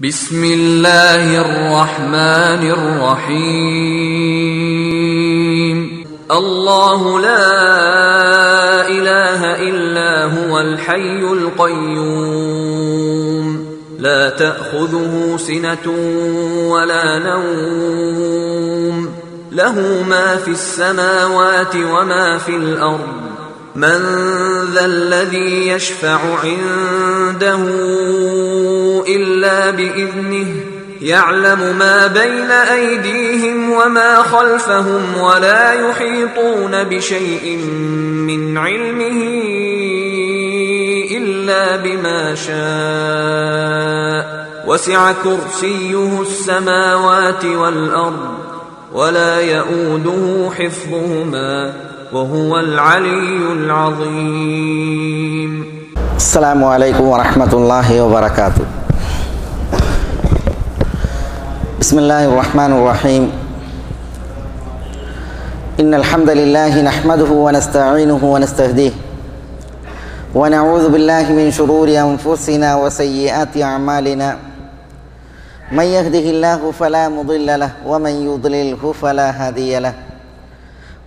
بسم الله الرحمن الرحيم الله لا اله الا هو الحي القيوم لا تاخذه سنه ولا نوم له ما في السماوات وما في الارض من ذا الذي يشفع عنده الا باذنه يعلم ما بين ايديهم وما خلفهم ولا يحيطون بشيء من علمه الا بما شاء وسع كرسيه السماوات والارض ولا يئوده حفظهما وهو العلي العظيم السلام عليكم ورحمة الله وبركاته بسم الله الرحمن الرحيم إن الحمد لله نحمده ونستعينه ونستهديه ونعوذ بالله من شرور أنفسنا وسيئات أعمالنا من يهده الله فلا مضل له ومن يضلله فلا هادي له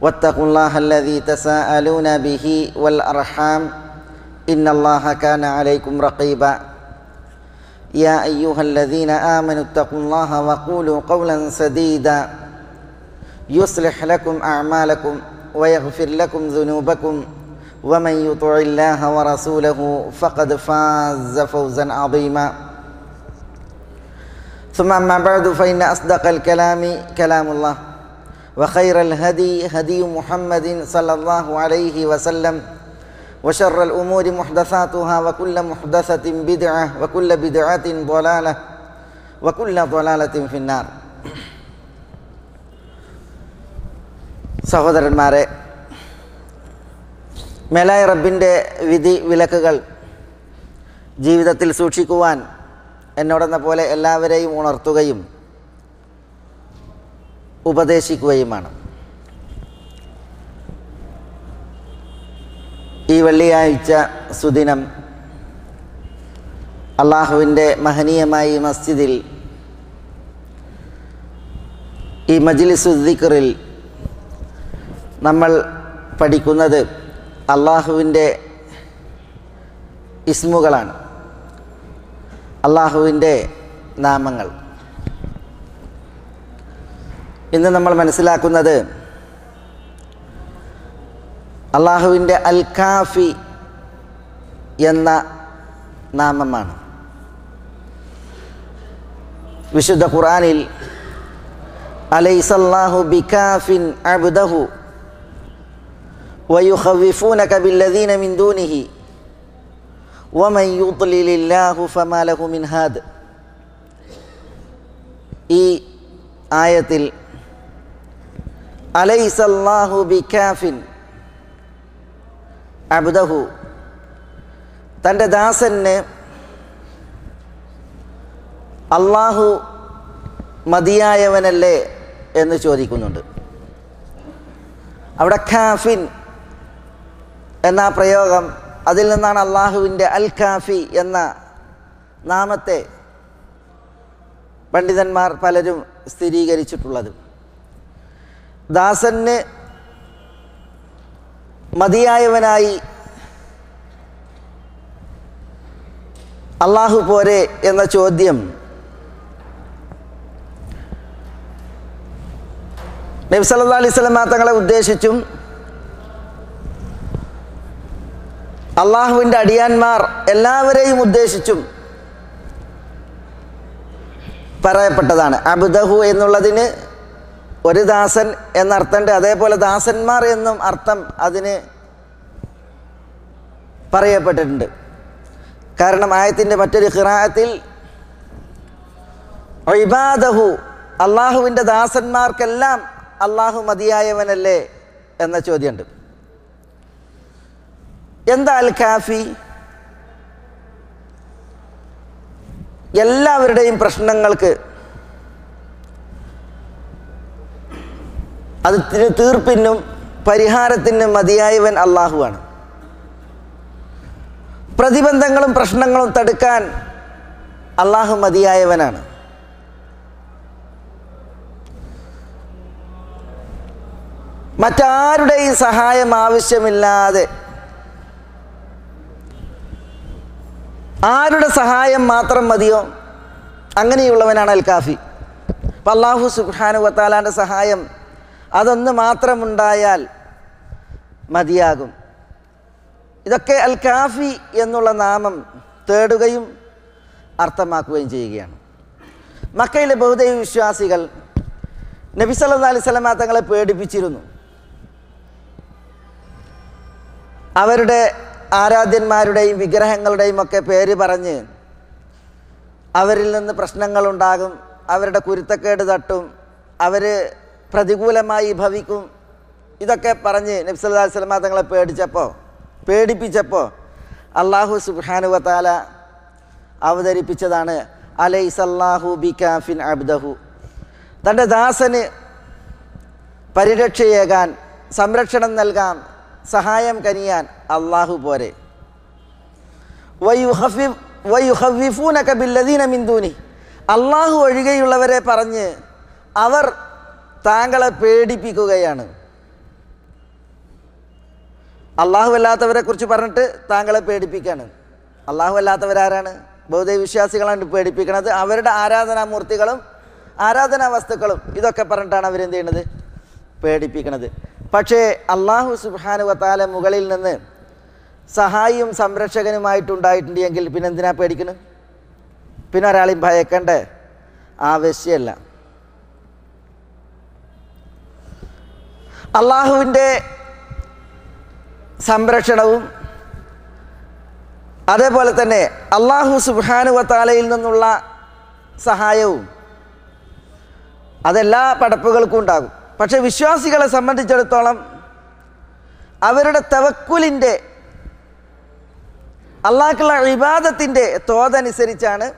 واتقوا الله الذي تساءلون به والأرحام إن الله كان عليكم رقيبا يا أيها الذين آمنوا اتقوا الله وقولوا قولا سديدا يصلح لكم أعمالكم ويغفر لكم ذنوبكم ومن يطع الله ورسوله فقد فاز فوزا عظيما ثم أما بعد فإن أصدق الكلام كلام الله وخير الهدي هدي محمد صلى الله عليه وسلم وشر الأمور محدثاتها وكل محدثة بدعة وكل بدعة ضلالة وكل ضلالة في النار സഹോദരന്മാരെ മേലായ റബ്ബിൻ്റെ വിധി വിലക്കുകൾ ജീവിതത്തിൽ സൂക്ഷിക്കുവാൻ എന്നോടെന്ന പോലെ എല്ലാവരെയും ഉണർത്തുകയും ഉപദേശിക്കുകയുമാണ് ഈ വെള്ളിയാഴ്ച സുദിനം അള്ളാഹുവിൻ്റെ മഹനീയമായി മസ്ജിദിൽ ഈ മജിലിസുദ്ദിഖറിൽ നമ്മൾ പഠിക്കുന്നത് അള്ളാഹുവിൻ്റെ ഇസ്മുകളാണ് അള്ളാഹുവിൻ്റെ നാമങ്ങൾ ഇന്ന് നമ്മൾ മനസ്സിലാക്കുന്നത് അള്ളാഹുവിൻ്റെ അൽകാഫി എന്ന നാമമാണ് വിശുദ്ധ ഖുറാനിൽ അലൈസല്ലാഹു ബികാഫിൻ അബ്ദഹു ويخوفونك بالذين من دونه ومن يضلل الله فما له من هاد ഈ ആയത്തിൽ അലൈസല്ലാഹു ബിക്കാഫിൻ അബ്ദഹു തൻ്റെ ദാസന് അള്ളാഹു മതിയായവനല്ലേ എന്ന് ചോദിക്കുന്നുണ്ട് അവിടെ ഖാഫിൻ എന്ന പ്രയോഗം അതിൽ നിന്നാണ് അള്ളാഹുവിൻ്റെ അൽ ഖാഫി എന്ന നാമത്തെ പണ്ഡിതന്മാർ പലരും സ്ഥിരീകരിച്ചിട്ടുള്ളതും ദാസന് മതിയായവനായി അള്ളാഹു പോരെ എന്ന ചോദ്യം അലൈഹി അലൈവലമ തങ്ങളെ ഉദ്ദേശിച്ചും അള്ളാഹുവിൻ്റെ അടിയാന്മാർ എല്ലാവരെയും ഉദ്ദേശിച്ചും പറയപ്പെട്ടതാണ് അബുദഹു എന്നുള്ളതിന് ഒരു ദാസൻ എന്നർത്ഥമുണ്ട് അതേപോലെ ദാസന്മാർ എന്നും അർത്ഥം അതിന് പറയപ്പെട്ടിട്ടുണ്ട് കാരണം ആയത്തിൻ്റെ മറ്റൊരു ഹിറായത്തിൽ ഇബാദഹു അള്ളാഹുവിൻ്റെ ദാസന്മാർക്കെല്ലാം അള്ളാഹു മതിയായവനല്ലേ എന്ന ചോദ്യമുണ്ട് എന്താ അൽ കാഫി എല്ലാവരുടെയും പ്രശ്നങ്ങൾക്ക് അത് തീർപ്പിനും പരിഹാരത്തിനും മതിയായവൻ അള്ളാഹുവാണ് പ്രതിബന്ധങ്ങളും പ്രശ്നങ്ങളും തടുക്കാൻ അള്ളാഹു മതിയായവനാണ് മറ്റാരുടെയും സഹായം ആവശ്യമില്ലാതെ ആരുടെ സഹായം മാത്രം മതിയോ അങ്ങനെയുള്ളവനാണ് അൽ കാഫി അപ്പം അള്ളാഹു സുഖാനുവത്താലാൻ്റെ സഹായം അതൊന്ന് മാത്രമുണ്ടായാൽ മതിയാകും ഇതൊക്കെ അൽ കാഫി എന്നുള്ള നാമം തേടുകയും അർത്ഥമാക്കുകയും ചെയ്യുകയാണ് മക്കയിലെ ബഹുദൈവ വിശ്വാസികൾ നബി സല്ലാ അലൈഹി തങ്ങളെ പേടിപ്പിച്ചിരുന്നു അവരുടെ ആരാധ്യന്മാരുടെയും വിഗ്രഹങ്ങളുടെയും ഒക്കെ പേര് പറഞ്ഞ് അവരിൽ നിന്ന് പ്രശ്നങ്ങളുണ്ടാകും അവരുടെ കുരുത്തക്കേട് തട്ടും അവർ പ്രതികൂലമായി ഭവിക്കും ഇതൊക്കെ പറഞ്ഞ് നബ്സല്ലാ സ്വലമ തങ്ങളെ പേടിച്ചപ്പോൾ പേടിപ്പിച്ചപ്പോൾ അള്ളാഹു സുബാനുവത്താല അവതരിപ്പിച്ചതാണ് അലൈസല്ലാഹു ബി കാഫിൻ അബ്ദഹു തൻ്റെ ദാസന് പരിരക്ഷയേകാൻ സംരക്ഷണം നൽകാൻ സഹായം കനിയാൻ അള്ളാഹു പോരെ വയുഹവിഫൂനൊക്കെ ബില്ലദീന മിന്ദൂനി അള്ളാഹു ഒഴികെയുള്ളവരെ പറഞ്ഞ് അവർ താങ്കളെ പേടിപ്പിക്കുകയാണ് അള്ളാഹു അല്ലാത്തവരെ കുറിച്ച് പറഞ്ഞിട്ട് താങ്കളെ പേടിപ്പിക്കുകയാണ് അള്ളാഹു അല്ലാത്തവരാരാണ് ബൗദ്ധ വിശ്വാസികളാണ് പേടിപ്പിക്കുന്നത് അവരുടെ ആരാധനാമൂർത്തികളും ആരാധനാ വസ്തുക്കളും ഇതൊക്കെ പറഞ്ഞിട്ടാണ് അവരെന്ത് ചെയ്യണത് പേടിപ്പിക്കുന്നത് പക്ഷേ അള്ളാഹു സുബാനു വത്താല മുകളിൽ നിന്ന് സഹായിയും സംരക്ഷകനുമായിട്ടുണ്ടായിട്ടുണ്ട് എങ്കിൽ പിന്നെന്തിനാ പേടിക്കുന്നത് പിന്നെ ഒരാളെയും ഭയക്കേണ്ട ആവശ്യമല്ല അള്ളാഹുവിൻ്റെ സംരക്ഷണവും അതേപോലെ തന്നെ അള്ളാഹു സുഹാനുവത്താലയിൽ നിന്നുള്ള സഹായവും അതെല്ലാ പടപ്പുകൾക്കും ഉണ്ടാകും പക്ഷെ വിശ്വാസികളെ സംബന്ധിച്ചിടത്തോളം അവരുടെ തവക്കുലിൻ്റെ അള്ളാഹുക്കുള്ള വിവാദത്തിൻ്റെ തോതനുസരിച്ചാണ്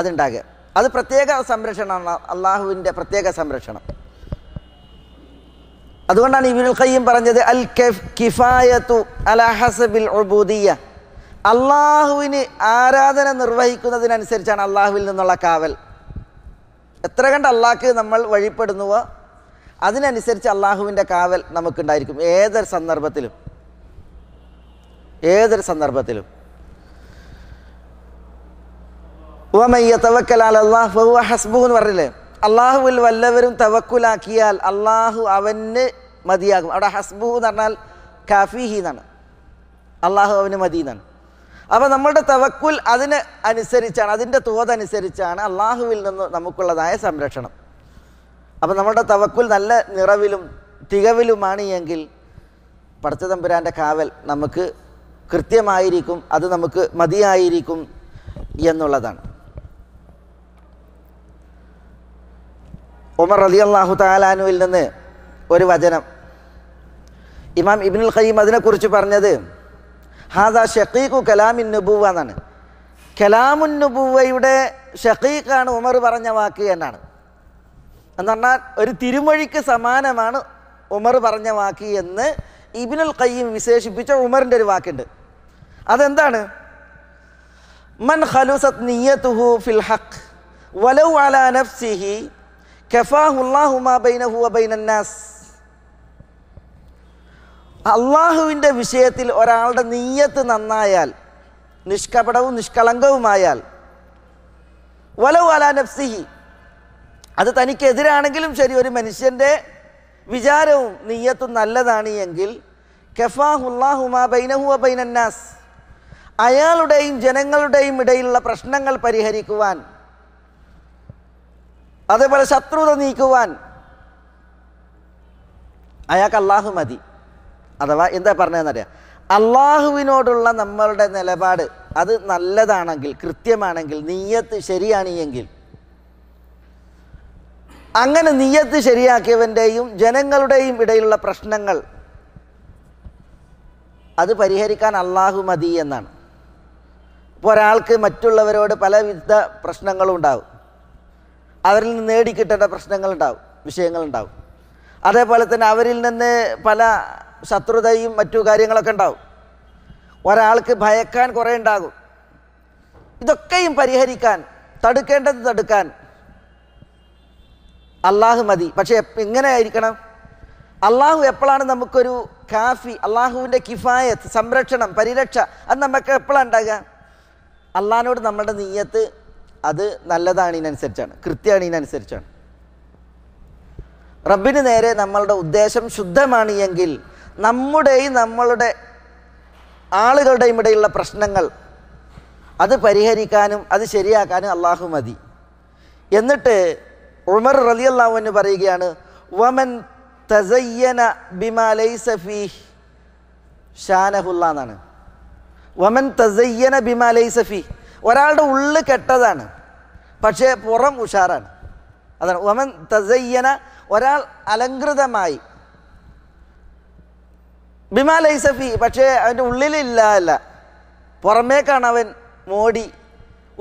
അതുണ്ടാകുക അത് പ്രത്യേക സംരക്ഷണമാണ് അള്ളാഹുവിൻ്റെ പ്രത്യേക സംരക്ഷണം അതുകൊണ്ടാണ് ഇബിനുൽ ഖയ്യം പറഞ്ഞത് അൽ കിഫായത്തു അലഹസബിൽ ഉബൂദിയ അള്ളാഹുവിന് ആരാധന നിർവഹിക്കുന്നതിനനുസരിച്ചാണ് അള്ളാഹുവിൽ നിന്നുള്ള കാവൽ എത്ര കണ്ട് അള്ളാഹ്ക്ക് നമ്മൾ വഴിപ്പെടുന്നുവോ അതിനനുസരിച്ച് അള്ളാഹുവിൻ്റെ കാവൽ നമുക്കുണ്ടായിരിക്കും ഏതൊരു സന്ദർഭത്തിലും ഏതൊരു സന്ദർഭത്തിലും ഹസ്ബു എന്ന് പറഞ്ഞില്ലേ അള്ളാഹുവിൽ വല്ലവരും തവക്കുലാക്കിയാൽ അള്ളാഹു അവന് മതിയാകും അവിടെ ഹസ്ബു എന്ന് പറഞ്ഞാൽ കാഫിഹി എന്നാണ് അള്ളാഹു അവന് മതി എന്നാണ് അപ്പോൾ നമ്മളുടെ തവക്കുൽ അതിന് അനുസരിച്ചാണ് അതിൻ്റെ തോതനുസരിച്ചാണ് അള്ളാഹുവിൽ നിന്ന് നമുക്കുള്ളതായ സംരക്ഷണം അപ്പോൾ നമ്മളുടെ തവക്കുൽ നല്ല നിറവിലും തികവിലുമാണ് എങ്കിൽ പടച്ച തമ്പുരാൻ്റെ കാവൽ നമുക്ക് കൃത്യമായിരിക്കും അത് നമുക്ക് മതിയായിരിക്കും എന്നുള്ളതാണ് ഉമർ അലി അള്ളാഹു താലാനുവിൽ നിന്ന് ഒരു വചനം ഇമാം ഇബിനുൽ ഖയ്യം അതിനെക്കുറിച്ച് പറഞ്ഞത് ഹാദ ഷഖീഖു കലാമിൻ നുബുവ എന്നാണ് കലാമുൻ നുബുവയുടെ ഷഖീഖാണ് ഉമർ പറഞ്ഞ വാക്ക് എന്നാണ് എന്ന് പറഞ്ഞാൽ ഒരു തിരുമൊഴിക്ക് സമാനമാണ് ഉമർ പറഞ്ഞ വാക്ക് എന്ന് ഇബിനുൽ ഖയ്യം വിശേഷിപ്പിച്ച ഉമറിൻ്റെ ഒരു വാക്കുണ്ട് അതെന്താണ് മൻ ഖലുസത് നിയത്തുഹു ഫിൽ ഹഖ് വലൗ അലാ നഫ്സിഹി കഫാഹുല്ലാഹുമാ ബൈനഹു വ ബൈനന്നാസ് അള്ളാഹുവിൻ്റെ വിഷയത്തിൽ ഒരാളുടെ നീയത്ത് നന്നായാൽ നിഷ്കപടവും നിഷ്കളങ്കവുമായാൽ വലവ് അല നഫ്സിഹി അത് തനിക്കെതിരാണെങ്കിലും ശരി ഒരു മനുഷ്യൻ്റെ വിചാരവും നീയത്തും നല്ലതാണ് എങ്കിൽ കെഫാഹുല്ലാഹുമാ ബൈനന്നാസ് അയാളുടെയും ജനങ്ങളുടെയും ഇടയിലുള്ള പ്രശ്നങ്ങൾ പരിഹരിക്കുവാൻ അതേപോലെ ശത്രുത നീക്കുവാൻ അയാൾക്ക് അള്ളാഹു മതി അഥവാ എന്താ പറഞ്ഞതെന്നറിയാം അള്ളാഹുവിനോടുള്ള നമ്മളുടെ നിലപാട് അത് നല്ലതാണെങ്കിൽ കൃത്യമാണെങ്കിൽ നീയത്ത് ശരിയാണ് എങ്കിൽ അങ്ങനെ നീയത്ത് ശരിയാക്കിയവൻ്റെയും ജനങ്ങളുടെയും ഇടയിലുള്ള പ്രശ്നങ്ങൾ അത് പരിഹരിക്കാൻ അള്ളാഹു മതി എന്നാണ് ഇപ്പോൾ ഒരാൾക്ക് മറ്റുള്ളവരോട് പലവിധ പ്രശ്നങ്ങളും ഉണ്ടാവും അവരിൽ നിന്ന് നേടിക്കിട്ടേണ്ട പ്രശ്നങ്ങളുണ്ടാവും വിഷയങ്ങളുണ്ടാവും അതേപോലെ തന്നെ അവരിൽ നിന്ന് പല ശത്രുതയും മറ്റു കാര്യങ്ങളൊക്കെ ഉണ്ടാവും ഒരാൾക്ക് ഭയക്കാൻ കുറേ ഉണ്ടാകും ഇതൊക്കെയും പരിഹരിക്കാൻ തടുക്കേണ്ടത് തടുക്കാൻ അള്ളാഹു മതി പക്ഷേ ഇങ്ങനെ ആയിരിക്കണം അള്ളാഹു എപ്പോഴാണ് നമുക്കൊരു കാഫി അള്ളാഹുവിൻ്റെ കിഫായത്ത് സംരക്ഷണം പരിരക്ഷ അത് നമുക്ക് എപ്പോഴാണ് ഉണ്ടാകുക അള്ളാഹിനോട് നമ്മുടെ നീയത്ത് അത് നല്ലതാണ് ഇതിനനുസരിച്ചാണ് കൃത്യമാണ് ഇതിനനുസരിച്ചാണ് റബ്ബിന് നേരെ നമ്മളുടെ ഉദ്ദേശം ശുദ്ധമാണ് എങ്കിൽ നമ്മുടെയും നമ്മളുടെ ആളുകളുടെയും ഇടയിലുള്ള പ്രശ്നങ്ങൾ അത് പരിഹരിക്കാനും അത് ശരിയാക്കാനും അള്ളാഹു മതി എന്നിട്ട് ഉമർ റലി അള്ളാഹുവിന് പറയുകയാണ് വമൻ തസയ്യന ബിമാലൈസഫി ഷാനഹുല്ല എന്നാണ് വമൻ തസയ്യന ബിമാലൈസഫി ഒരാളുടെ ഉള്ളു കെട്ടതാണ് പക്ഷേ പുറം ഉഷാറാണ് അതാണ് വമൻ തസയ്യന ഒരാൾ അലങ്കൃതമായി ബിമാ ലൈസഫി പക്ഷേ അവൻ്റെ ഉള്ളിലില്ല അല്ല പുറമേക്കാണ് അവൻ മോടി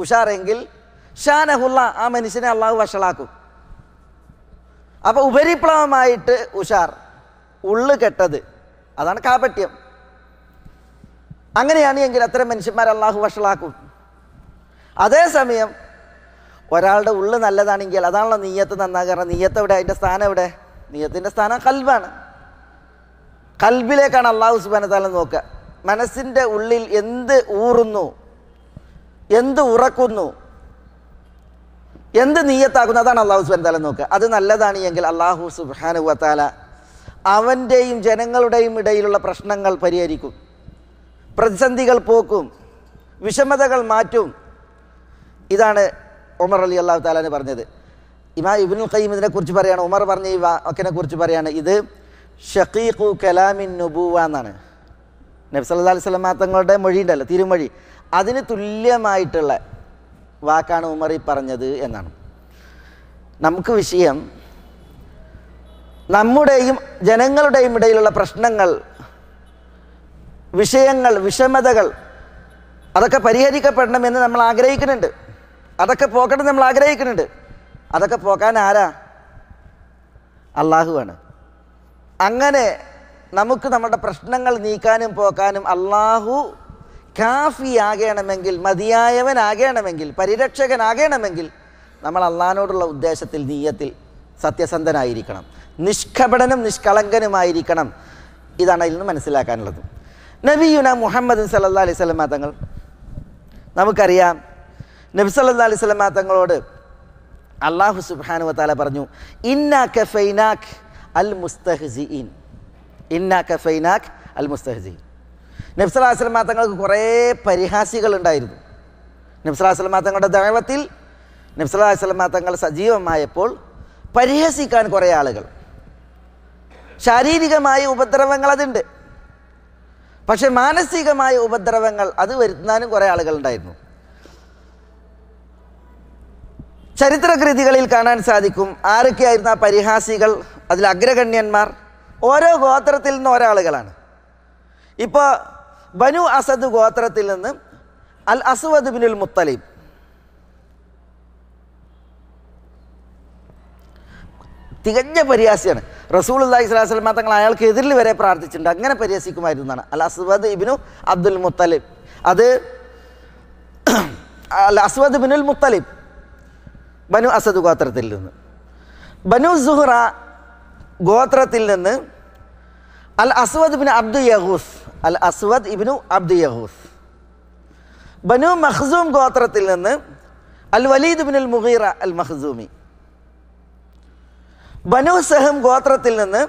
ഉഷാറെങ്കിൽ ഷാനഹുല്ല ആ മനുഷ്യനെ അള്ളാഹു വഷളാക്കും അപ്പോൾ ഉപരിപ്ലവമായിട്ട് ഉഷാർ ഉള്ളു കെട്ടത് അതാണ് കാപട്യം അങ്ങനെയാണ് എങ്കിൽ അത്തരം മനുഷ്യന്മാർ അള്ളാഹു വഷളാക്കും അതേസമയം ഒരാളുടെ ഉള്ളു നല്ലതാണെങ്കിൽ അതാണല്ലോ നീയത്ത് നന്നാകാറ് നീയത്ത് എവിടെ അതിൻ്റെ സ്ഥാനം എവിടെ നീയത്തിൻ്റെ സ്ഥാനം കൽവാണ് കൽബിലേക്കാണ് അള്ളാഹു സുബാനത്താല നോക്കുക മനസ്സിൻ്റെ ഉള്ളിൽ എന്ത് ഊറുന്നു എന്ത് ഉറക്കുന്നു എന്ത് നീയത്താക്കുന്നു അതാണ് അള്ളാഹു സുബാനത്താല നോക്കുക അത് നല്ലതാണ് എങ്കിൽ അള്ളാഹു സുബാനുവത്താല അവൻ്റെയും ജനങ്ങളുടെയും ഇടയിലുള്ള പ്രശ്നങ്ങൾ പരിഹരിക്കും പ്രതിസന്ധികൾ പോക്കും വിഷമതകൾ മാറ്റും ഇതാണ് ഉമർ അലി അള്ളാഹു താലാന് പറഞ്ഞത് ഇമാ ഇബിനുൽ ഖയ്യം ഇതിനെക്കുറിച്ച് പറയുകയാണ് ഉമർ പറഞ്ഞ ഈ വാക്കിനെ കുറിച്ച് പറയുകയാണ് ഇത് ഷക്കീഖു കലാമിൻ നുബൂവ എന്നാണ് നബ്സല്ലാ അലൈഹി മാത്തങ്ങളുടെ തങ്ങളുടെ ഉണ്ടല്ലോ തിരുമൊഴി അതിന് തുല്യമായിട്ടുള്ള വാക്കാണ് ഉമർ ഈ പറഞ്ഞത് എന്നാണ് നമുക്ക് വിഷയം നമ്മുടെയും ജനങ്ങളുടെയും ഇടയിലുള്ള പ്രശ്നങ്ങൾ വിഷയങ്ങൾ വിഷമതകൾ അതൊക്കെ പരിഹരിക്കപ്പെടണമെന്ന് നമ്മൾ ആഗ്രഹിക്കുന്നുണ്ട് അതൊക്കെ പോകണം നമ്മൾ ആഗ്രഹിക്കുന്നുണ്ട് അതൊക്കെ പോകാൻ ആരാ അള്ളാഹുവാണ് അങ്ങനെ നമുക്ക് നമ്മുടെ പ്രശ്നങ്ങൾ നീക്കാനും പോക്കാനും അള്ളാഹു കാഫിയാകണമെങ്കിൽ മതിയായവനാകണമെങ്കിൽ പരിരക്ഷകനാകണമെങ്കിൽ നമ്മൾ അള്ളഹാനോടുള്ള ഉദ്ദേശത്തിൽ നീയത്തിൽ സത്യസന്ധനായിരിക്കണം നിഷ്കപടനും നിഷ്കളങ്കനുമായിരിക്കണം ഇതാണ് അതിൽ നിന്ന് മനസ്സിലാക്കാനുള്ളത് നബിയുന മുഹമ്മദ് സല്ലാ അലൈഹി സ്വലമാ തങ്ങൾ നമുക്കറിയാം നബി സല്ലാ അലൈഹി സ്വലമാ തങ്ങളോട് അള്ളാഹു സുബാനുവ താല പറഞ്ഞു ഇന്നാഖ് ഫൈനാഖ് അൽ ഇന്നാ കഫൈനാഖ് അൽ മുസ്തഹ്സീൻ നബ്സലാസ്ലമ തങ്ങൾക്ക് കുറേ പരിഹാസികൾ ഉണ്ടായിരുന്നു നബ്സലാസ്ലമ തങ്ങളുടെ ദൈവത്തിൽ നബ്സലാസ്ലമ തങ്ങൾ സജീവമായപ്പോൾ പരിഹസിക്കാൻ കുറേ ആളുകൾ ശാരീരികമായ ഉപദ്രവങ്ങൾ അതുണ്ട് പക്ഷെ മാനസികമായ ഉപദ്രവങ്ങൾ അത് വരുത്താനും കുറേ ആളുകൾ ഉണ്ടായിരുന്നു ചരിത്രകൃതികളിൽ കാണാൻ സാധിക്കും ആരൊക്കെയായിരുന്നു ആ പരിഹാസികൾ അതിൽ അഗ്രഗണ്യന്മാർ ഓരോ ഗോത്രത്തിൽ നിന്ന് ഒരാളുകളാണ് ഇപ്പോൾ ബനു അസദ് ഗോത്രത്തിൽ നിന്ന് അൽ അസ്വദ് ബിനുൽ മുത്തലിബ് തികഞ്ഞ പരിഹാസിയാണ് റസൂൽ അള്ളാഹി തങ്ങൾ അയാൾക്ക് എതിരിൽ വരെ പ്രാർത്ഥിച്ചിട്ടുണ്ട് അങ്ങനെ പരിഹസിക്കുമായിരുന്നു എന്നാണ് അൽ അസ്വദ് ഇബിനു അബ്ദുൽ മുത്തലിബ് അത് അൽ അസ്വദ് ബിനുൽ മുത്തലിബ് بنو أسد غاتر تلنا بنو زهرة غاتر تلنا الأسود ابن عبد يغوث الأسود ابن عبد يغوث بنو مخزوم غاتر تلنا الوليد بن المغيرة المخزومي بنو سهم غاتر تلنا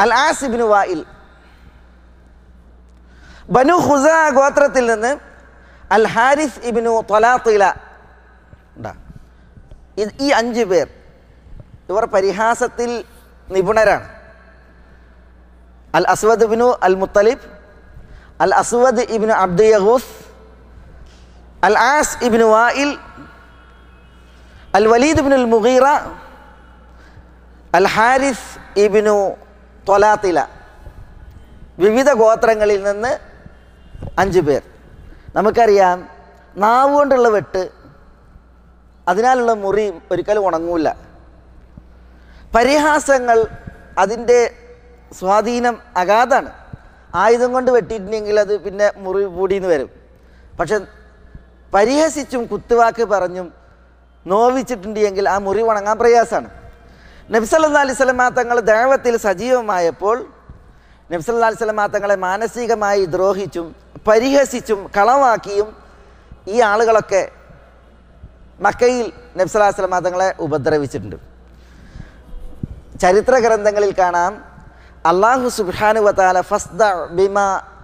العاص بن وائل بنو خزاع غاتر تلنا الحارث ابن طلاطلة ഈ അഞ്ച് പേർ ഇവർ പരിഹാസത്തിൽ നിപുണരാണ് അൽ അസ്വദ് ഇബിനു അൽ മുത്തലിബ് അൽ അസ്വദ് ഇബിനു അബ്ദു യഹൂസ് അൽ ആസ് ഇബിനു വായിൽ അൽ വലീദ് ഇബിനുൽ മുഗീറ അൽ ഹാരിസ് ഇബിനു തൊലാത്തില വിവിധ ഗോത്രങ്ങളിൽ നിന്ന് അഞ്ച് പേർ നമുക്കറിയാം നാവുകൊണ്ടുള്ള വെട്ട് അതിനാലുള്ള മുറി ഒരിക്കലും ഉണങ്ങൂല പരിഹാസങ്ങൾ അതിൻ്റെ സ്വാധീനം അഗാധാണ് ആയുധം കൊണ്ട് വെട്ടിയിട്ടുണ്ടെങ്കിൽ അത് പിന്നെ മുറി പൂടിയെന്ന് വരും പക്ഷെ പരിഹസിച്ചും കുത്തുവാക്ക് പറഞ്ഞും നോവിച്ചിട്ടുണ്ടെങ്കിൽ ആ മുറി ഉണങ്ങാൻ പ്രയാസമാണ് നബ്സല്ലാ അലൈഹി തങ്ങൾ ദേവത്തിൽ സജീവമായപ്പോൾ നബ്സല്ലാ അലൈഹി തങ്ങളെ മാനസികമായി ദ്രോഹിച്ചും പരിഹസിച്ചും കളവാക്കിയും ഈ ആളുകളൊക്കെ മക്കയിൽ നബ്സലാസ്ലമ തങ്ങളെ ഉപദ്രവിച്ചിട്ടുണ്ട് ചരിത്ര ഗ്രന്ഥങ്ങളിൽ കാണാം അള്ളാഹു സുബാനു വത്താല ഫസ്ദ ബിമ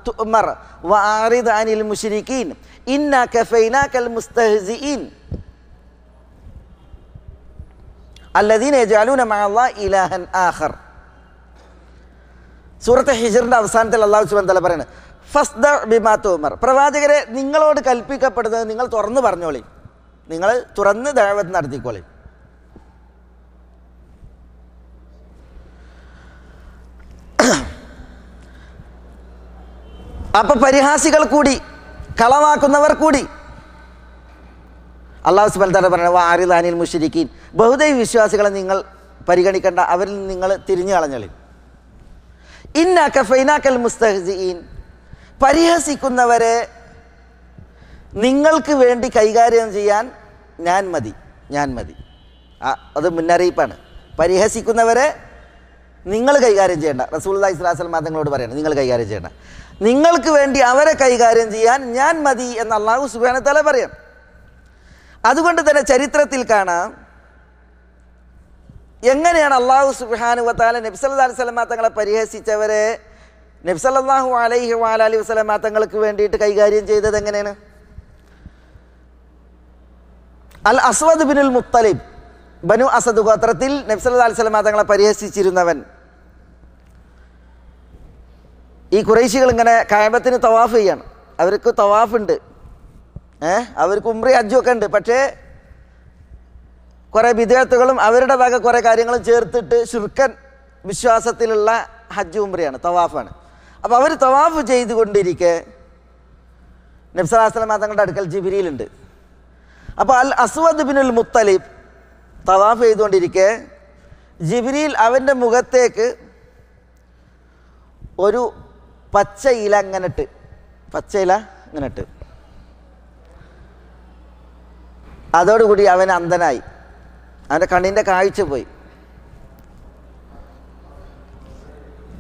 തുമർ വ ആരിദ് അനിൽ മുഷിരിക്കീൻ ഇന്ന കഫൈനാക്കൽ മുസ്തഹ്സിഇൻ അല്ലദീന ജാലൂന മഅല്ലാ ഇലാഹൻ ആഖർ സൂറത്ത് ഹിജറിൻ്റെ അവസാനത്തിൽ അള്ളാഹു സുബാൻ തല പറയുന്നത് ഫസ്ദ ബിമാ തുമർ പ്രവാചകരെ നിങ്ങളോട് കൽപ്പിക്കപ്പെടുന്നത് നിങ്ങൾ തുറന്നു പറഞ്ഞോളി നിങ്ങൾ തുറന്ന് ദേവത് നടത്തിക്കോളി അപ്പൊ പരിഹാസികൾ കൂടി കളവാക്കുന്നവർ കൂടി അള്ളാഹു സുബൽദാർ പറഞ്ഞത് ആരിദാനിൽ മുഷിരിക്കീൻ ബഹുദൈവ വിശ്വാസികളെ നിങ്ങൾ പരിഗണിക്കേണ്ട അവരിൽ നിങ്ങൾ തിരിഞ്ഞു കളഞ്ഞളി ഇന്നാക്ക ഫൈനാക്കൽ മുസ്തഹീൻ പരിഹസിക്കുന്നവരെ നിങ്ങൾക്ക് വേണ്ടി കൈകാര്യം ചെയ്യാൻ ഞാൻ മതി ഞാൻ മതി അത് മുന്നറിയിപ്പാണ് പരിഹസിക്കുന്നവരെ നിങ്ങൾ കൈകാര്യം ചെയ്യേണ്ട റസൂല്ലാ ഇസ്ലാസൽ മാതങ്ങളോട് പറയണം നിങ്ങൾ കൈകാര്യം ചെയ്യണം നിങ്ങൾക്ക് വേണ്ടി അവരെ കൈകാര്യം ചെയ്യാൻ ഞാൻ മതി എന്ന് അള്ളാഹു സുബേനത്തല പറയാം അതുകൊണ്ട് തന്നെ ചരിത്രത്തിൽ കാണാം എങ്ങനെയാണ് അള്ളാഹു സുബാനുവത്താല നബ്സല്ലാ വസ്ലമാ തങ്ങളെ പരിഹസിച്ചവരെ നബ്സല്ലാഹു അലൈഹി വാലാലി വസ്ലമാ തങ്ങൾക്ക് വേണ്ടിയിട്ട് കൈകാര്യം ചെയ്തത് എങ്ങനെയാണ് അൽ അസ്വദ് ബിനുൽ മുത്തലിബ് ബനു അസദ് ഗോത്രത്തിൽ നബ്സല്ലാ അലിസ്ലമ തങ്ങളെ പരിഹസിച്ചിരുന്നവൻ ഈ കുറേശികൾ ഇങ്ങനെ കയബത്തിന് തവാഫ് ചെയ്യാണ് അവർക്ക് തവാഫ് ഉണ്ട് ഏഹ് അവർക്ക് ഉമ്രി അജ്ജുമൊക്കെ ഉണ്ട് പക്ഷേ കുറേ വിദേഹത്തുകളും ഭാഗം കുറേ കാര്യങ്ങളും ചേർത്തിട്ട് ശുർക്കൻ വിശ്വാസത്തിലുള്ള ഹജ്ജ് ഉമ്രിയാണ് തവാഫാണ് അപ്പോൾ അവർ തവാഫ് ചെയ്തുകൊണ്ടിരിക്കെ നബ്സലാസ്ലമ തങ്ങളുടെ അടുക്കൽ ജിബിരിയിലുണ്ട് അപ്പോൾ അൽ അസ്വദ് ബിനുൽ മുത്തലിബ് തവാഫ് ചെയ്തുകൊണ്ടിരിക്കെ ജിബ്രീൽ അവൻ്റെ മുഖത്തേക്ക് ഒരു പച്ച ഇല അങ്ങനെട്ട് പച്ച ഇല അങ്ങനെട്ട് അതോടുകൂടി അവൻ അന്ധനായി അവൻ്റെ കണ്ണിൻ്റെ കാഴ്ച പോയി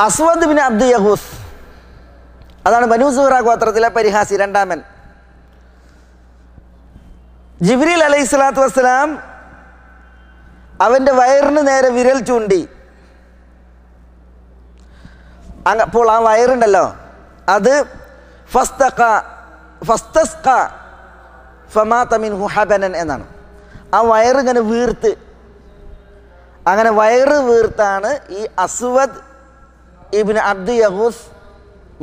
അസ്വദ് ബിൻ അബ്ദു യഹൂസ് അതാണ് ബനൂസുഹറ ഗോത്രത്തിലെ പരിഹാസി രണ്ടാമൻ ജിബ്രിൽ അലൈഹി സ്വലാത്തു വസ്സലാം അവൻ്റെ വയറിന് നേരെ വിരൽ ചൂണ്ടി അങ്ങ അപ്പോൾ ആ വയറുണ്ടല്ലോ അത് ഫസ്തഖ ഫസ്തസ്ക എന്നാണ് ആ വയറിങ്ങനെ വീർത്ത് അങ്ങനെ വയറ് വീർത്താണ് ഈ അസുവദ് ഇബിൻ അബ്ദു യഹൂസ്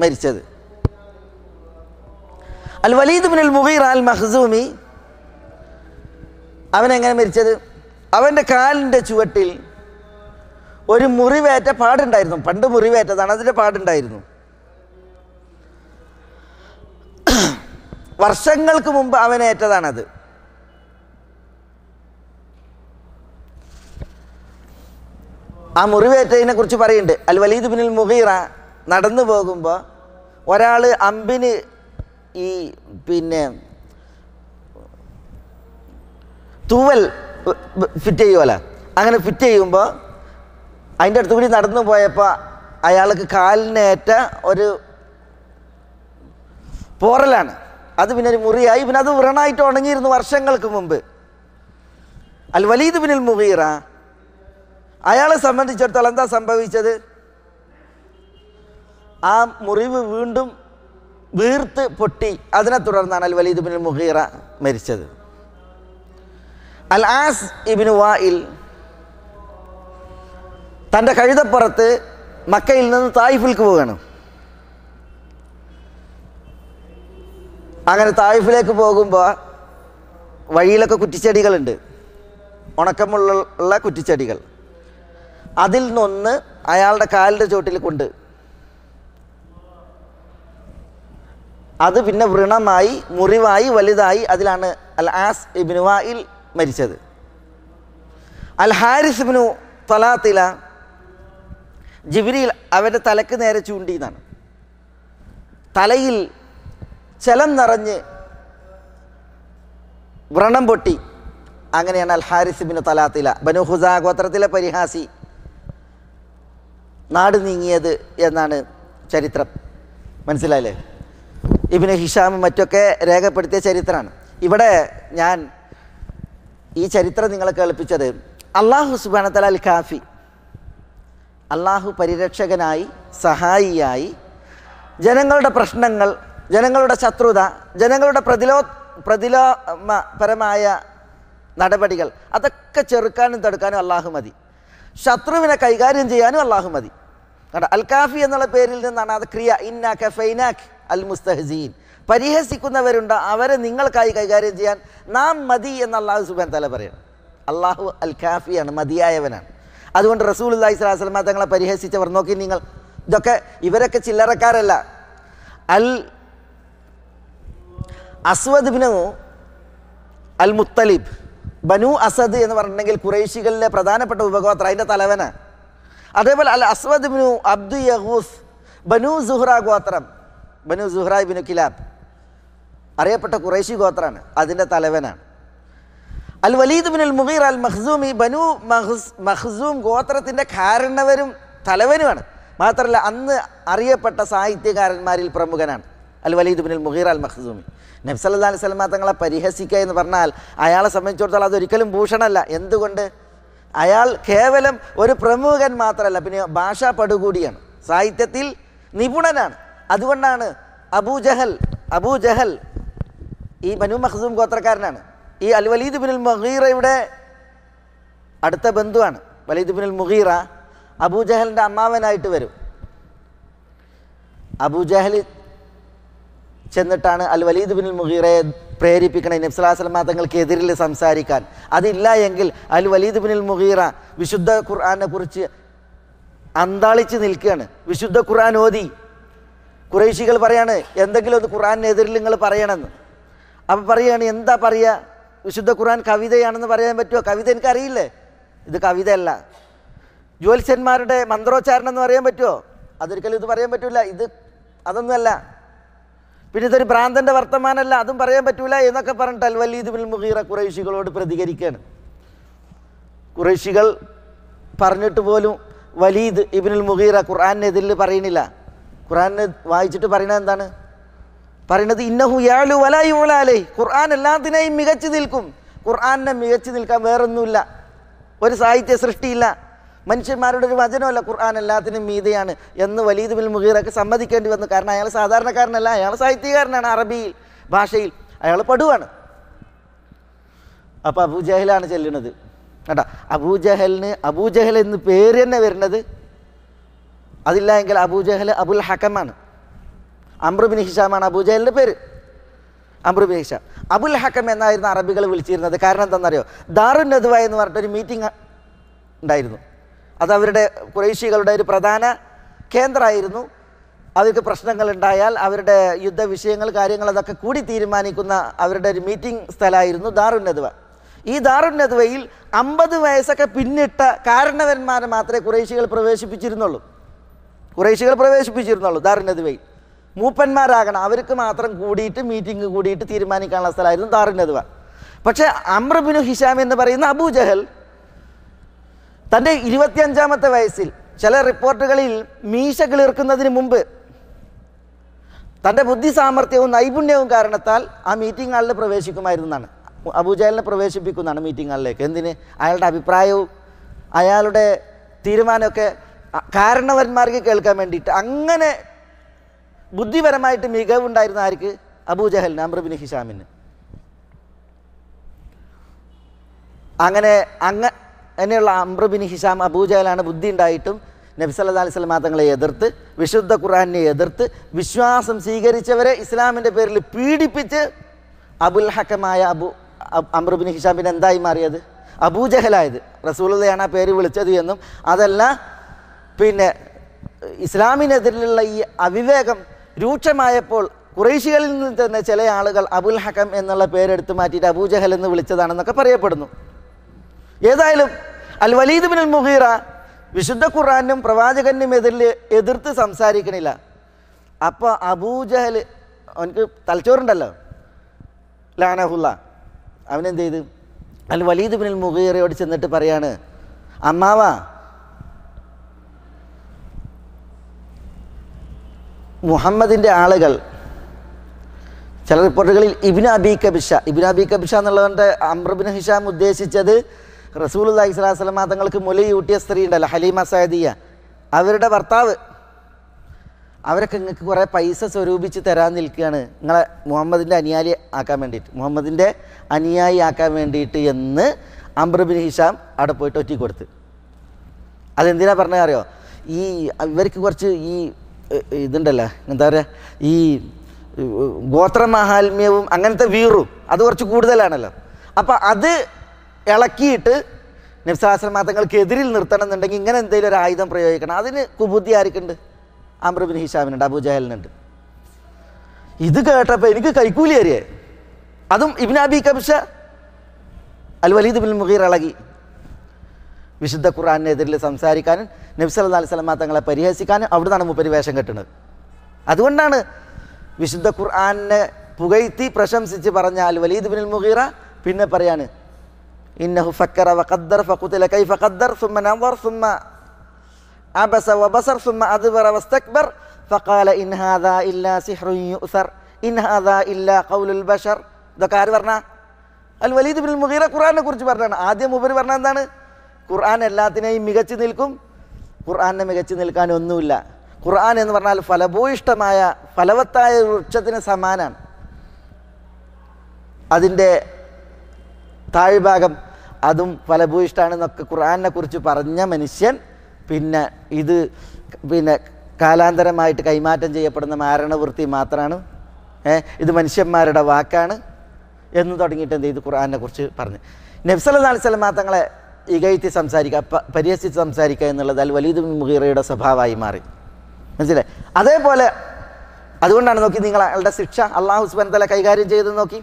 മരിച്ചത് അൽ വലീദ് ബിൻ അൽ മുഹീർ അൽ മഹസൂമി അവൻ എങ്ങനെ മരിച്ചത് അവൻ്റെ കാലിൻ്റെ ചുവട്ടിൽ ഒരു മുറിവേറ്റ പാടുണ്ടായിരുന്നു പണ്ട് മുറിവേറ്റതാണ് അതിൻ്റെ പാടുണ്ടായിരുന്നു വർഷങ്ങൾക്ക് മുമ്പ് അവനേറ്റതാണത് ആ മുറിവേറ്റതിനെ കുറിച്ച് പറയുന്നുണ്ട് അൽ വലീദ് ബിനിൽ മുഹീറ നടന്നു പോകുമ്പോൾ ഒരാൾ അമ്പിന് ഈ പിന്നെ തൂവൽ ഫിറ്റ് ചെയ്യുമല്ലേ അങ്ങനെ ഫിറ്റ് ചെയ്യുമ്പോൾ അതിൻ്റെ അടുത്ത് കൂടി നടന്നു പോയപ്പോൾ അയാൾക്ക് കാലിനേറ്റ ഒരു പോറലാണ് അത് പിന്നെ ഒരു മുറിയായി പിന്നെ അത് വ്രണായിട്ട് ഉണങ്ങിയിരുന്നു വർഷങ്ങൾക്ക് മുമ്പ് അൽ വലീദ് പിന്നിൽ മുഹീറ അയാളെ സംബന്ധിച്ചിടത്തോളം എന്താ സംഭവിച്ചത് ആ മുറിവ് വീണ്ടും വീർത്ത് പൊട്ടി അതിനെ തുടർന്നാണ് അൽ വലീദ് പിന്നിൽ മുഹീറ മരിച്ചത് അൽ ആസ് ഇബിന് വായിൽ തൻ്റെ കഴുതപ്പുറത്ത് മക്കയിൽ നിന്ന് തായിഫിലേക്ക് പോവുകയാണ് അങ്ങനെ തായിഫിലേക്ക് പോകുമ്പോൾ വഴിയിലൊക്കെ കുറ്റിച്ചെടികളുണ്ട് ഉണക്കമുള്ള കുറ്റിച്ചെടികൾ അതിൽ നിന്നൊന്ന് അയാളുടെ കാലിൻ്റെ ചോട്ടിൽ കൊണ്ട് അത് പിന്നെ വ്രണമായി മുറിവായി വലുതായി അതിലാണ് അൽ ആസ് ഇബിനുവായിൽ മരിച്ചത് അൽ ഹാരിസ്ബിനു തലാത്തില ജിബിരിയിൽ അവൻ്റെ തലക്ക് നേരെ ചൂണ്ടി എന്നാണ് തലയിൽ ചെലം നിറഞ്ഞ് വ്രണം പൊട്ടി അങ്ങനെയാണ് അൽ ഹാരിസിബിന് തലാത്തില ബനു ഹുസാ ഗോത്രത്തിലെ പരിഹാസി നാട് നീങ്ങിയത് എന്നാണ് ചരിത്രം മനസ്സിലായില്ലേ ഇബിന് ഹിഷാമും മറ്റൊക്കെ രേഖപ്പെടുത്തിയ ചരിത്രമാണ് ഇവിടെ ഞാൻ ഈ ചരിത്രം നിങ്ങളെ കേൾപ്പിച്ചത് അള്ളാഹു സുബാനത്തല അൽ കാഫി അള്ളാഹു പരിരക്ഷകനായി സഹായിയായി ജനങ്ങളുടെ പ്രശ്നങ്ങൾ ജനങ്ങളുടെ ശത്രുത ജനങ്ങളുടെ പ്രതിലോ പരമായ നടപടികൾ അതൊക്കെ ചെറുക്കാനും തടുക്കാനും അള്ളാഹു മതി ശത്രുവിനെ കൈകാര്യം ചെയ്യാനും അള്ളാഹു മതി കേട്ടോ അൽ കാഫി എന്നുള്ള പേരിൽ നിന്നാണ് അത് ക്രിയ ഇന്നാഖ് അൽ മുസ്തഹസീൻ പരിഹസിക്കുന്നവരുണ്ട് അവരെ നിങ്ങൾക്കായി കൈകാര്യം ചെയ്യാൻ നാം മതി എന്ന് അള്ളാഹു സുബാൻ തല പറയണം അള്ളാഹു അൽ കാഫിയാണ് മതിയായവനാണ് അതുകൊണ്ട് റസൂൽ അല്ലാഹി സ്വലാസ്ലമ തങ്ങളെ പരിഹസിച്ചവർ നോക്കി നിങ്ങൾ ഇതൊക്കെ ഇവരൊക്കെ ചില്ലറക്കാരല്ല al Aswad bin al Muttalib Banu Asad എന്ന് പറഞ്ഞിട്ടുണ്ടെങ്കിൽ കുറേശികളിലെ പ്രധാനപ്പെട്ട ഉപഗോത്ര അതിൻ്റെ തലവന് അതേപോലെ അൽ അസ്വദ് ബിനു അബ്ദു യഹൂസ് ബനു സുഹ്ര ഗോത്രം ബനു സുഹ്റ ബിനു കിലാബ് അറിയപ്പെട്ട കുറേശി ഗോത്രാണ് അതിൻ്റെ തലവനാണ് al Walid bin al Mughir al Makhzum ഈ ബനു മഹ്സ് മഹ്സൂം ഗോത്രത്തിൻ്റെ കാരണവരും തലവനുമാണ് മാത്രമല്ല അന്ന് അറിയപ്പെട്ട സാഹിത്യകാരന്മാരിൽ പ്രമുഖനാണ് അൽ വലീദ് ബിൻ അൽ മുഹീർ അൽ മഹ്സൂമി നബ്സല്ലാ അലൈഹി സ്വലമ തങ്ങളെ പരിഹസിക്കുക എന്ന് പറഞ്ഞാൽ അയാളെ സംബന്ധിച്ചിടത്തോളം അതൊരിക്കലും ഭൂഷണമല്ല എന്തുകൊണ്ട് അയാൾ കേവലം ഒരു പ്രമുഖൻ മാത്രമല്ല പിന്നെ ഭാഷാ പടുകൂടിയാണ് സാഹിത്യത്തിൽ നിപുണനാണ് അതുകൊണ്ടാണ് അബൂജഹൽ അബൂജഹൽ ഈ ബനു മഖ്സൂം ഗോത്രക്കാരനാണ് ഈ അൽ വലീദ് ബിനുൽ മുഹീറയുടെ അടുത്ത ബന്ധുവാണ് വലീദ് ബിനുൽ മുഹീറ അബൂജഹലിൻ്റെ അമ്മാവനായിട്ട് വരും അബൂജഹൽ ചെന്നിട്ടാണ് അൽ വലീദ് ബിൻ മുഹീറയെ പ്രേരിപ്പിക്കണേ നബ്സലാസ്ലമ എതിരിൽ സംസാരിക്കാൻ അതില്ല എങ്കിൽ അൽ വലീദ് ബിൻ മുഹീറ വിശുദ്ധ ഖുർആാനെ കുറിച്ച് അന്താളിച്ച് നിൽക്കുകയാണ് വിശുദ്ധ ഖുർആൻ ഓതി കുറേശികൾ പറയാണ് എന്തെങ്കിലും ഒന്ന് ഖുർആാനെതിരിൽ നിങ്ങൾ പറയണമെന്ന് അപ്പം പറയുകയാണ് എന്താ പറയുക വിശുദ്ധ ഖുർആൻ കവിതയാണെന്ന് പറയാൻ പറ്റുമോ കവിത എനിക്കറിയില്ലേ ഇത് കവിതയല്ല ജ്യോത്സ്യന്മാരുടെ മന്ത്രോച്ചാരണം എന്ന് പറയാൻ പറ്റുമോ അതൊരിക്കലും ഇത് പറയാൻ പറ്റില്ല ഇത് അതൊന്നുമല്ല പിന്നെ ഇതൊരു ഭ്രാന്തൻ്റെ വർത്തമാനമല്ല അതും പറയാൻ പറ്റൂല എന്നൊക്കെ പറഞ്ഞിട്ട് അൽവലീദ് ബിൻ മുഹീറ കുറേശികളോട് പ്രതികരിക്കുകയാണ് കുറേശികൾ പറഞ്ഞിട്ട് പോലും വലീദ് ഇബിനുൽ മുഹീറ ഖുർആാനെതിരിൽ പറയണില്ല ഖുർആാനെ വായിച്ചിട്ട് പറയുന്നത് എന്താണ് പറയണത് ഇന്നഹു യാളു വലായുളാലേ ഖുർആൻ എല്ലാത്തിനെയും മികച്ചു നിൽക്കും ഖുർആാനെ മികച്ചു നിൽക്കാൻ വേറൊന്നുമില്ല ഒരു സാഹിത്യ സൃഷ്ടിയില്ല മനുഷ്യന്മാരുടെ ഒരു വചനമല്ല ഖുർആൻ എല്ലാത്തിനും മീതയാണ് എന്ന് വലീദ് ബിൽ മുഖീറൊക്കെ സമ്മതിക്കേണ്ടി വന്നു കാരണം അയാൾ സാധാരണക്കാരനല്ല അയാൾ സാഹിത്യകാരനാണ് അറബിയിൽ ഭാഷയിൽ അയാൾ പടുവാണ് അപ്പോൾ അബൂജഹലാണ് ചെല്ലുന്നത് കേട്ടോ അബൂജഹലിന് അബൂജഹൽ എന്ന് പേര് തന്നെ വരുന്നത് അതില്ല എങ്കിൽ അബൂജഹൽ അബുൽ ഹക്കമാണ് അമ്രുബിൻ ഹിഷാമാണ് അബൂജഹലിൻ്റെ പേര് അമ്രുബിൻ ഹിഷാം അബുൽ ഹക്കം എന്നായിരുന്നു അറബികൾ വിളിച്ചിരുന്നത് കാരണം എന്താണെന്നറിയോ ദാറുൻ നദ്വ എന്ന് പറഞ്ഞിട്ടൊരു മീറ്റിംഗ് ഉണ്ടായിരുന്നു അത് അവരുടെ കുറേശികളുടെ ഒരു പ്രധാന കേന്ദ്രമായിരുന്നു അവർക്ക് പ്രശ്നങ്ങളുണ്ടായാൽ അവരുടെ യുദ്ധ വിഷയങ്ങൾ കാര്യങ്ങൾ അതൊക്കെ കൂടി തീരുമാനിക്കുന്ന അവരുടെ ഒരു മീറ്റിംഗ് സ്ഥലമായിരുന്നു ദാറുന്നതുവ ഈ ദാറുന്നതുവയിൽ അമ്പത് വയസ്സൊക്കെ പിന്നിട്ട കാരണവന്മാരെ മാത്രമേ കുറേശികൾ പ്രവേശിപ്പിച്ചിരുന്നുള്ളൂ കുറേശികൾ പ്രവേശിപ്പിച്ചിരുന്നുള്ളൂ ദാറുന്നതുവയിൽ മൂപ്പന്മാരാകണം അവർക്ക് മാത്രം കൂടിയിട്ട് മീറ്റിംഗ് കൂടിയിട്ട് തീരുമാനിക്കാനുള്ള സ്ഥലമായിരുന്നു അഥവാ പക്ഷേ അമ്രബിനു ഹിഷാം എന്ന് പറയുന്ന അബൂ ജഹൽ തൻ്റെ ഇരുപത്തിയഞ്ചാമത്തെ വയസ്സിൽ ചില റിപ്പോർട്ടുകളിൽ മീശ കിളിർക്കുന്നതിന് മുമ്പ് തൻ്റെ ബുദ്ധി സാമർഥ്യവും നൈപുണ്യവും കാരണത്താൽ ആ മീറ്റിംഗ് ഹാളിൽ പ്രവേശിക്കുമായിരുന്നു എന്നാണ് പ്രവേശിപ്പിക്കുന്നതാണ് മീറ്റിംഗ് ഹാളിലേക്ക് എന്തിന് അയാളുടെ അഭിപ്രായവും അയാളുടെ തീരുമാനമൊക്കെ കാരണവന്മാർക്ക് കേൾക്കാൻ വേണ്ടിയിട്ട് അങ്ങനെ ബുദ്ധിപരമായിട്ട് മികവുണ്ടായിരുന്ന ആർക്ക് അബൂജഹലിന് അമ്രബിന് ഹിഷാമിന് അങ്ങനെ അങ്ങ എന്നെയുള്ള അമ്രബിന് ഹിഷാം അബൂജഹലാണ് ബുദ്ധി ഉണ്ടായിട്ടും നബ്സല്ലാ അലിസ്ലാം മാതങ്ങളെ എതിർത്ത് വിശുദ്ധ ഖുറാനെ എതിർത്ത് വിശ്വാസം സ്വീകരിച്ചവരെ ഇസ്ലാമിൻ്റെ പേരിൽ പീഡിപ്പിച്ച് അബുൽ ഹക്കമായ അബു അമ്രബിൻ ഹിഷാമിന് എന്തായി മാറിയത് അബൂജഹലായത് റസൂലതയാണ് ആ പേര് വിളിച്ചത് എന്നും അതല്ല പിന്നെ ഇസ്ലാമിനെതിരിലുള്ള ഈ അവിവേകം രൂക്ഷമായപ്പോൾ കുറേശികളിൽ നിന്ന് തന്നെ ചില ആളുകൾ അബുൽ ഹക്കം എന്നുള്ള പേരെടുത്ത് മാറ്റിയിട്ട് അബൂജഹൽ എന്ന് വിളിച്ചതാണെന്നൊക്കെ പറയപ്പെടുന്നു ഏതായാലും അൽ വലീദ് ബിൻ മുഹീറ വിശുദ്ധ ഖുറാനും പ്രവാചകനും എതിരിൽ എതിർത്ത് സംസാരിക്കണില്ല അപ്പോൾ അബൂജഹൽ അവനക്ക് തലച്ചോറുണ്ടല്ലോ ലാനഹുല്ല അവനെന്ത് ചെയ്ത് അൽ വലീദ് ബിൻ അൽ മുഹീറയോട് ചെന്നിട്ട് പറയാണ് അമ്മാവാ മുഹമ്മദിൻ്റെ ആളുകൾ ചില റിപ്പോർട്ടുകളിൽ ibn Abi Kabsha ibn Abi Kabsha എന്നുള്ളവൻ്റെ അമ്രബിൻ ഹിഷാം ഉദ്ദേശിച്ചത് റസൂൽ അള്ളഹി സ്വലാസ്ലമ തങ്ങൾക്ക് മുലയൂട്ടിയ സ്ത്രീ ഉണ്ടല്ലോ ഹലീമ സയദിയ അവരുടെ ഭർത്താവ് അവരൊക്കെ നിങ്ങൾക്ക് കുറേ പൈസ സ്വരൂപിച്ച് തരാൻ നിൽക്കുകയാണ് നിങ്ങളെ മുഹമ്മദിൻ്റെ അനുയായി ആക്കാൻ വേണ്ടിയിട്ട് മുഹമ്മദിൻ്റെ അനുയായി ആക്കാൻ വേണ്ടിയിട്ട് എന്ന് അമ്രബിൻ ഹിഷാം അവിടെ പോയിട്ട് ഒറ്റി കൊടുത്ത് അതെന്തിനാ പറഞ്ഞത് അറിയോ ഈ ഇവർക്ക് കുറച്ച് ഈ ഇതുണ്ടല്ലോ എന്താ പറയുക ഈ ഗോത്രമാഹാത്മ്യവും അങ്ങനത്തെ വീറും അത് കുറച്ച് കൂടുതലാണല്ലോ അപ്പോൾ അത് ഇളക്കിയിട്ട് നബ്സാശ്രമാതങ്ങൾക്ക് എതിരിൽ നിർത്തണം എന്നുണ്ടെങ്കിൽ ഇങ്ങനെ എന്തെങ്കിലും ഒരു ആയുധം പ്രയോഗിക്കണം അതിന് കുബുദ്ധി ആർക്കുണ്ട് അമ്രബിൻ ഹിഷാമിനുണ്ട് അബുജഹലിനുണ്ട് ഇത് കേട്ടപ്പോൾ എനിക്ക് കൈക്കൂലി അറിയേ അതും ibn Abi Kabsha al Walid bin Mughir ഇളകി വിശുദ്ധ ഖുറാനെതിരിൽ സംസാരിക്കാനും നബ്സല അലൈഹി സ്വലമ തങ്ങളെ പരിഹസിക്കാനും അവിടുന്നാണ് മുപ്പരി വേഷം കെട്ടുന്നത് അതുകൊണ്ടാണ് വിശുദ്ധ ഖുർആാനെ പുകഴ്ത്തി പ്രശംസിച്ച് പറഞ്ഞാൽ വലീദ് ബിൻ മുഹീറ പിന്നെ പറയാണ് ഇന്നഹു ഫക്കറ വഖദ്ദർ ഫഖുതില കൈഫ ഖദ്ദർ സുമ്മ നവർ സുമ്മ അബസ വബസർ സുമ്മ അദ്ബറ വസ്തക്ബർ ഫഖാല ഇൻ ഹാദാ ഇല്ലാ സിഹ്റു യുസർ ഇൻ ഹാദാ ഇല്ലാ ഖൗലുൽ ബശർ ഇതൊക്കെ ആര് അൽ വലീദ് ബിൻ മുഹീറ ഖുർആനെ കുറിച്ച് പറഞ്ഞാണ് ആദ്യം ഉപരി പറഞ്ഞ എന്താണ് ഖുർആൻ എല്ലാത്തിനെയും മികച്ചു നിൽക്കും ഖുർആനെ മികച്ചു നിൽക്കാൻ ഒന്നുമില്ല ഖുർആൻ എന്ന് പറഞ്ഞാൽ ഫലഭൂയിഷ്ടമായ ഫലവത്തായ വൃക്ഷത്തിന് സമാനാണ് അതിൻ്റെ താഴ്ഭാഗം അതും ഫലഭൂയിഷ്ടമാണെന്നൊക്കെ ഖുർആനെ കുറിച്ച് പറഞ്ഞ മനുഷ്യൻ പിന്നെ ഇത് പിന്നെ കാലാന്തരമായിട്ട് കൈമാറ്റം ചെയ്യപ്പെടുന്ന മാരണവൃത്തി മാത്രമാണ് ഇത് മനുഷ്യന്മാരുടെ വാക്കാണ് എന്ന് തുടങ്ങിയിട്ട് എന്ത് ചെയ്തു ഖുർആനെ കുറിച്ച് പറഞ്ഞു നബ്സല നാളിസ്ലമാ തങ്ങളെ ഇകയത്തി സംസാരിക്കുക പരിഹസിച്ച് സംസാരിക്കുക എന്നുള്ളത് അൽ വലീദ് മുഹീറയുടെ സ്വഭാവമായി മാറി മനസ്സിലെ അതേപോലെ അതുകൊണ്ടാണ് നോക്കി നിങ്ങൾ അയാളുടെ ശിക്ഷ അള്ളാഹു സുബാൻ തല കൈകാര്യം ചെയ്ത് നോക്കി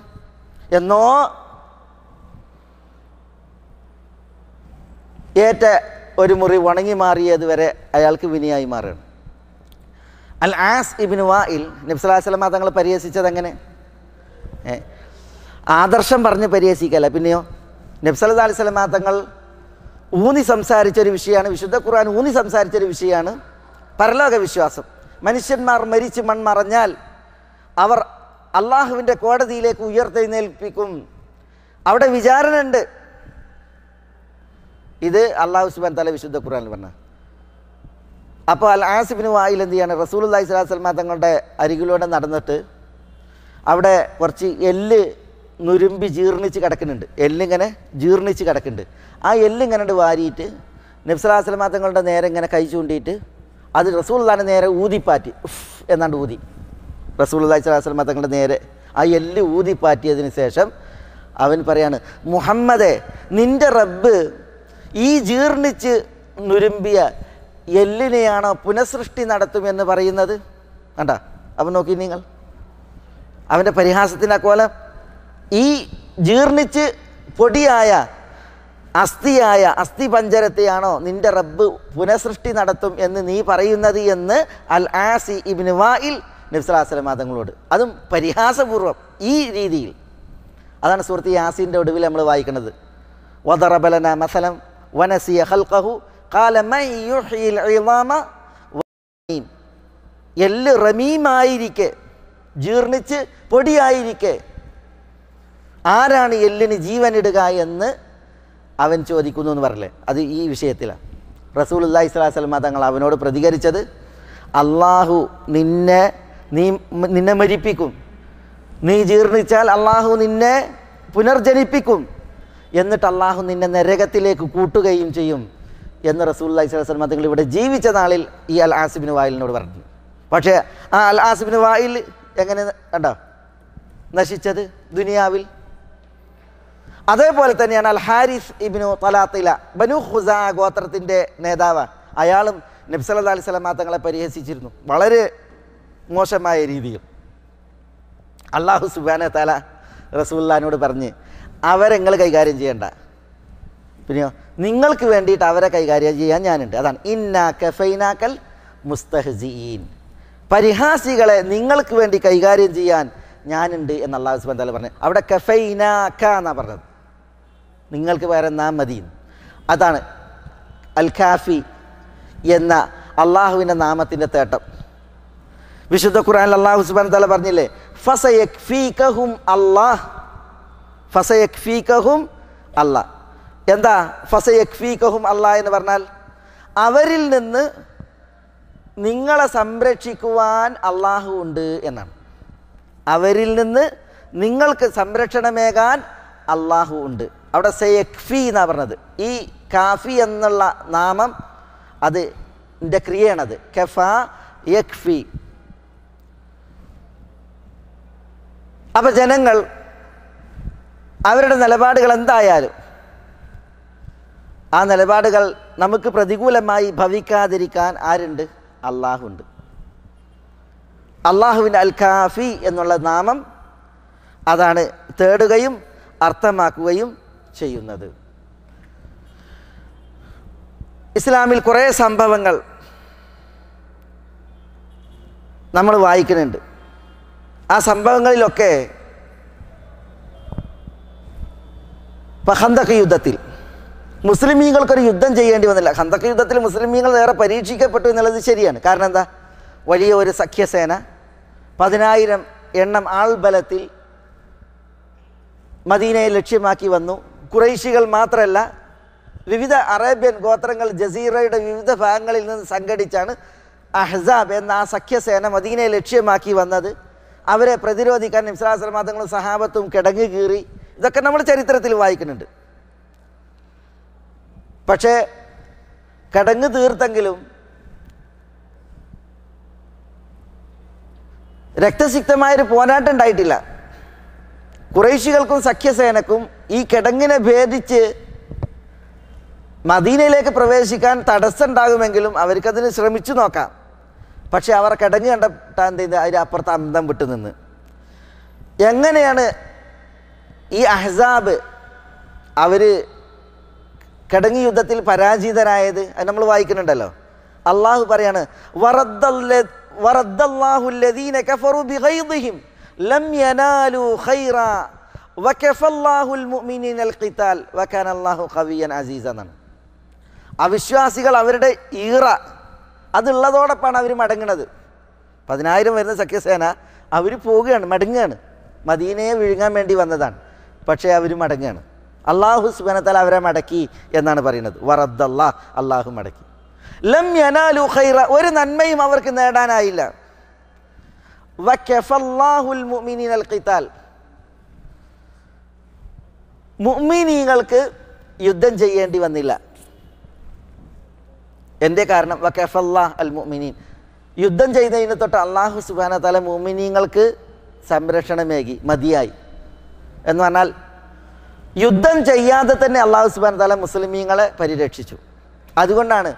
എന്നോ ഏറ്റ ഒരു മുറി ഉണങ്ങി മാറിയതുവരെ അയാൾക്ക് വിനിയായി മാറുകയാണ് അൽ ആസ് ഇബിൻ വായിൽ നബ്സലാസ്ലമ തങ്ങൾ പരിഹസിച്ചത് അങ്ങനെ ആദർശം പറഞ്ഞ് പരിഹസിക്കല്ല പിന്നെയോ നബ്സലത് അലിസ്ലമ തങ്ങൾ ഊന്നി സംസാരിച്ച ഒരു വിഷയമാണ് വിശുദ്ധ ഖുർആൻ ഊന്നി സംസാരിച്ച ഒരു വിഷയമാണ് പരലോക വിശ്വാസം മനുഷ്യന്മാർ മരിച്ച് മൺമറഞ്ഞാൽ അവർ അള്ളാഹുവിൻ്റെ കോടതിയിലേക്ക് ഉയർത്തെഴുന്നേൽപ്പിക്കും അവിടെ വിചാരണയുണ്ട് ഇത് അള്ളാഹു സുബാൻ തല വിശുദ്ധ ഖുർആനിൽ പറഞ്ഞു അപ്പോൾ അൽ ആസിഫിന് വായിൽ എന്ത് ചെയ്യാണ് റസൂൽ അള്ളാഹി തങ്ങളുടെ അരികിലൂടെ നടന്നിട്ട് അവിടെ കുറച്ച് എല്ല് നുരുമ്പി ജീർണിച്ച് കിടക്കുന്നുണ്ട് എല്ലിങ്ങനെ ജീർണിച്ച് കിടക്കുന്നുണ്ട് ആ എല്ലിങ്ങനെ വാരിയിട്ട് നബ്സലാസ്ലമ തങ്ങളുടെ നേരെ ഇങ്ങനെ കൈ ചൂണ്ടിയിട്ട് അത് റസൂൽ താൻ്റെ നേരെ ഊതിപ്പാറ്റി എന്നാണ്ട് ഊതി റസൂൽ അള്ളഹി തങ്ങളുടെ നേരെ ആ എല്ല് ഊതിപ്പാറ്റിയതിന് ശേഷം അവൻ പറയാണ് മുഹമ്മദെ നിൻ്റെ റബ്ബ് ഈ ജീർണിച്ച് നുരുമ്പിയ എല്ലിനെയാണോ പുനഃസൃഷ്ടി നടത്തുമെന്ന് പറയുന്നത് കണ്ട അവൻ നോക്കി നിങ്ങൾ അവൻ്റെ പരിഹാസത്തിൻ്റെ കോലം ഈ ജീർണിച്ച് പൊടിയായ അസ്ഥിയായ അസ്ഥി പഞ്ചരത്തെയാണോ നിന്റെ റബ്ബ് പുനഃസൃഷ്ടി നടത്തും എന്ന് നീ പറയുന്നത് എന്ന് അൽ ആസി ഇബിന് വായിൽ നിസ്ലാസ്ലം തങ്ങളോട് അതും പരിഹാസപൂർവ്വം ഈ രീതിയിൽ അതാണ് സുഹൃത്ത് യാസിൻ്റെ ഒടുവിൽ നമ്മൾ വായിക്കുന്നത് വദറബലന മസലം വനസിയ ഹൽക്കഹു എല്ല് റമീമായിരിക്കെ ജീർണിച്ച് പൊടിയായിരിക്കെ ആരാണ് എല്ലിന് ജീവനിടുക എന്ന് അവൻ ചോദിക്കുന്നു എന്ന് പറയില്ലേ അത് ഈ വിഷയത്തിലാണ് റസൂൽ ഇസ്ലാ സ്വലാസ്ലമ തങ്ങൾ അവനോട് പ്രതികരിച്ചത് അള്ളാഹു നിന്നെ നീ നിന്നെ മരിപ്പിക്കും നീ ജീർണിച്ചാൽ അള്ളാഹു നിന്നെ പുനർജനിപ്പിക്കും എന്നിട്ട് അള്ളാഹു നിന്നെ നരകത്തിലേക്ക് കൂട്ടുകയും ചെയ്യും എന്ന് റസൂൽ ഇസ്ലാ സ്വലാസ്ലമ തങ്ങൾ ഇവിടെ ജീവിച്ച നാളിൽ ഈ അൽ ആസിബിന് വായിലിനോട് പറഞ്ഞു പക്ഷേ ആ അൽ ആസിബിന് വായിൽ എങ്ങനെ കണ്ടോ നശിച്ചത് ദുനിയാവിൽ അതേപോലെ തന്നെയാണ് അൽ ഹാരിസ് ഇബിനു തലാത്തില ബനു ഖുസ ഗോത്രത്തിൻ്റെ നേതാവ് അയാളും നബ്സല അലൈഹി സ്വലാം തങ്ങളെ പരിഹസിച്ചിരുന്നു വളരെ മോശമായ രീതിയിൽ അള്ളാഹു സുബാന തല റസൂല്ലാനോട് പറഞ്ഞ് നിങ്ങൾ കൈകാര്യം ചെയ്യണ്ട പിന്നെയോ നിങ്ങൾക്ക് വേണ്ടിയിട്ട് അവരെ കൈകാര്യം ചെയ്യാൻ ഞാനുണ്ട് അതാണ് ഇന്നാ കഫൈനാക്കൽ മുസ്തഹജീൻ പരിഹാസികളെ നിങ്ങൾക്ക് വേണ്ടി കൈകാര്യം ചെയ്യാൻ ഞാനുണ്ട് എന്ന് അള്ളാഹു സുബാൻ തല പറഞ്ഞു അവിടെ കഫൈനാക്ക എന്നാണ് പറഞ്ഞത് നിങ്ങൾക്ക് വേറെ നാം മതി അതാണ് അൽ ഖാഫി എന്ന അള്ളാഹുവിൻ്റെ നാമത്തിൻ്റെ തേട്ടം വിശുദ്ധ ഖുറാൻ അള്ളാഹു സുബാൻ തല പറഞ്ഞില്ലേ ഫസയക്ഫീകഹും അള്ളാഹ് ഫസയക്ഫീകഹും അള്ളാഹ് എന്താ ഫസയക്ഫീകഹും അള്ളാഹ് എന്ന് പറഞ്ഞാൽ അവരിൽ നിന്ന് നിങ്ങളെ സംരക്ഷിക്കുവാൻ അള്ളാഹു ഉണ്ട് എന്നാണ് അവരിൽ നിന്ന് നിങ്ങൾക്ക് സംരക്ഷണമേകാൻ അള്ളാഹു ഉണ്ട് അവിടെ സെയക്ഫി എന്നാണ് പറഞ്ഞത് ഈ കാഫി എന്നുള്ള നാമം അത് എൻ്റെ ക്രിയയാണത് കഫ യക്ഫി അപ്പം ജനങ്ങൾ അവരുടെ നിലപാടുകൾ എന്തായാലും ആ നിലപാടുകൾ നമുക്ക് പ്രതികൂലമായി ഭവിക്കാതിരിക്കാൻ ആരുണ്ട് അള്ളാഹുണ്ട് അള്ളാഹുവിൻ്റെ അൽ കാഫി എന്നുള്ള നാമം അതാണ് തേടുകയും അർത്ഥമാക്കുകയും ചെയ്യുന്നത് ഇസ്ലാമിൽ കുറേ സംഭവങ്ങൾ നമ്മൾ വായിക്കുന്നുണ്ട് ആ സംഭവങ്ങളിലൊക്കെ ഹന്തക്ക യുദ്ധത്തിൽ മുസ്ലിമീങ്ങൾക്കൊരു യുദ്ധം ചെയ്യേണ്ടി വന്നില്ല ഹന്തക്ക യുദ്ധത്തിൽ മുസ്ലിമീങ്ങൾ നേരെ പരീക്ഷിക്കപ്പെട്ടു എന്നുള്ളത് ശരിയാണ് കാരണം എന്താ വലിയ ഒരു സഖ്യസേന പതിനായിരം എണ്ണം ആൾബലത്തിൽ മദീനയെ ലക്ഷ്യമാക്കി വന്നു കുറൈശികൾ മാത്രമല്ല വിവിധ അറേബ്യൻ ഗോത്രങ്ങൾ ജസീറയുടെ വിവിധ ഭാഗങ്ങളിൽ നിന്ന് സംഘടിച്ചാണ് അഹ്സാബ് എന്ന ആ സഖ്യസേന മദീനയെ ലക്ഷ്യമാക്കി വന്നത് അവരെ പ്രതിരോധിക്കാൻ നിംസ്രാശ്രമാതങ്ങളും സഹാബത്തും കിടങ്ങ് കീറി ഇതൊക്കെ നമ്മൾ ചരിത്രത്തിൽ വായിക്കുന്നുണ്ട് പക്ഷേ കിടങ്ങ് തീർത്തെങ്കിലും രക്തസിക്തമായൊരു പോരാട്ടം ഉണ്ടായിട്ടില്ല കുറേശികൾക്കും സഖ്യസേനക്കും ഈ കിടങ്ങിനെ ഭേദിച്ച് മദീനയിലേക്ക് പ്രവേശിക്കാൻ തടസ്സമുണ്ടാകുമെങ്കിലും അവർക്കതിന് ശ്രമിച്ചു നോക്കാം പക്ഷേ അവർ കിടങ്ങ് കണ്ടിട്ട് എന്ത് ചെയ്ത് അതിൻ്റെ അപ്പുറത്ത് അന്തം വിട്ടു നിന്ന് എങ്ങനെയാണ് ഈ അഹ്സാബ് അവർ കിടങ്ങ് യുദ്ധത്തിൽ പരാജിതരായത് അത് നമ്മൾ വായിക്കുന്നുണ്ടല്ലോ അള്ളാഹു പറയാണ് വറദ്ദല്ലാഹുല്ലദീന കഫറു ബിഗൈദിഹിം ലം യനാലു ഖൈറ വക്കഫല്ലാഹുൽ മുഅ്മിനീന അൽ ഖിതാൽ ഖവിയൻ അസീസ അവിശ്വാസികൾ അവരുടെ ഈറ അതുള്ളതോടൊപ്പമാണ് അവർ മടങ്ങുന്നത് പതിനായിരം വരുന്ന സഖ്യസേന അവർ പോവുകയാണ് മടങ്ങുകയാണ് മദീനയെ വിഴുങ്ങാൻ വേണ്ടി വന്നതാണ് പക്ഷേ അവർ മടങ്ങുകയാണ് അള്ളാഹു സുബനത്താൽ അവരെ മടക്കി എന്നാണ് പറയുന്നത് വറദ്ദല്ലാ അള്ളാഹു മടക്കി ലം യനാലു ഖൈറ ഒരു നന്മയും അവർക്ക് നേടാനായില്ല മുഅ്മിനീങ്ങൾക്ക് യുദ്ധം ചെയ്യേണ്ടി വന്നില്ല എന്തേ കാരണം വക്കഫല്ലാ അൽ മുഅ്മിനീൻ യുദ്ധം ചെയ്തതിന് തൊട്ട് അള്ളാഹു സുബാന തല മുഅ്മിനീങ്ങൾക്ക് സംരക്ഷണമേകി മതിയായി എന്ന് പറഞ്ഞാൽ യുദ്ധം ചെയ്യാതെ തന്നെ അള്ളാഹു സുബാന തല മുസ്ലിമീങ്ങളെ പരിരക്ഷിച്ചു അതുകൊണ്ടാണ്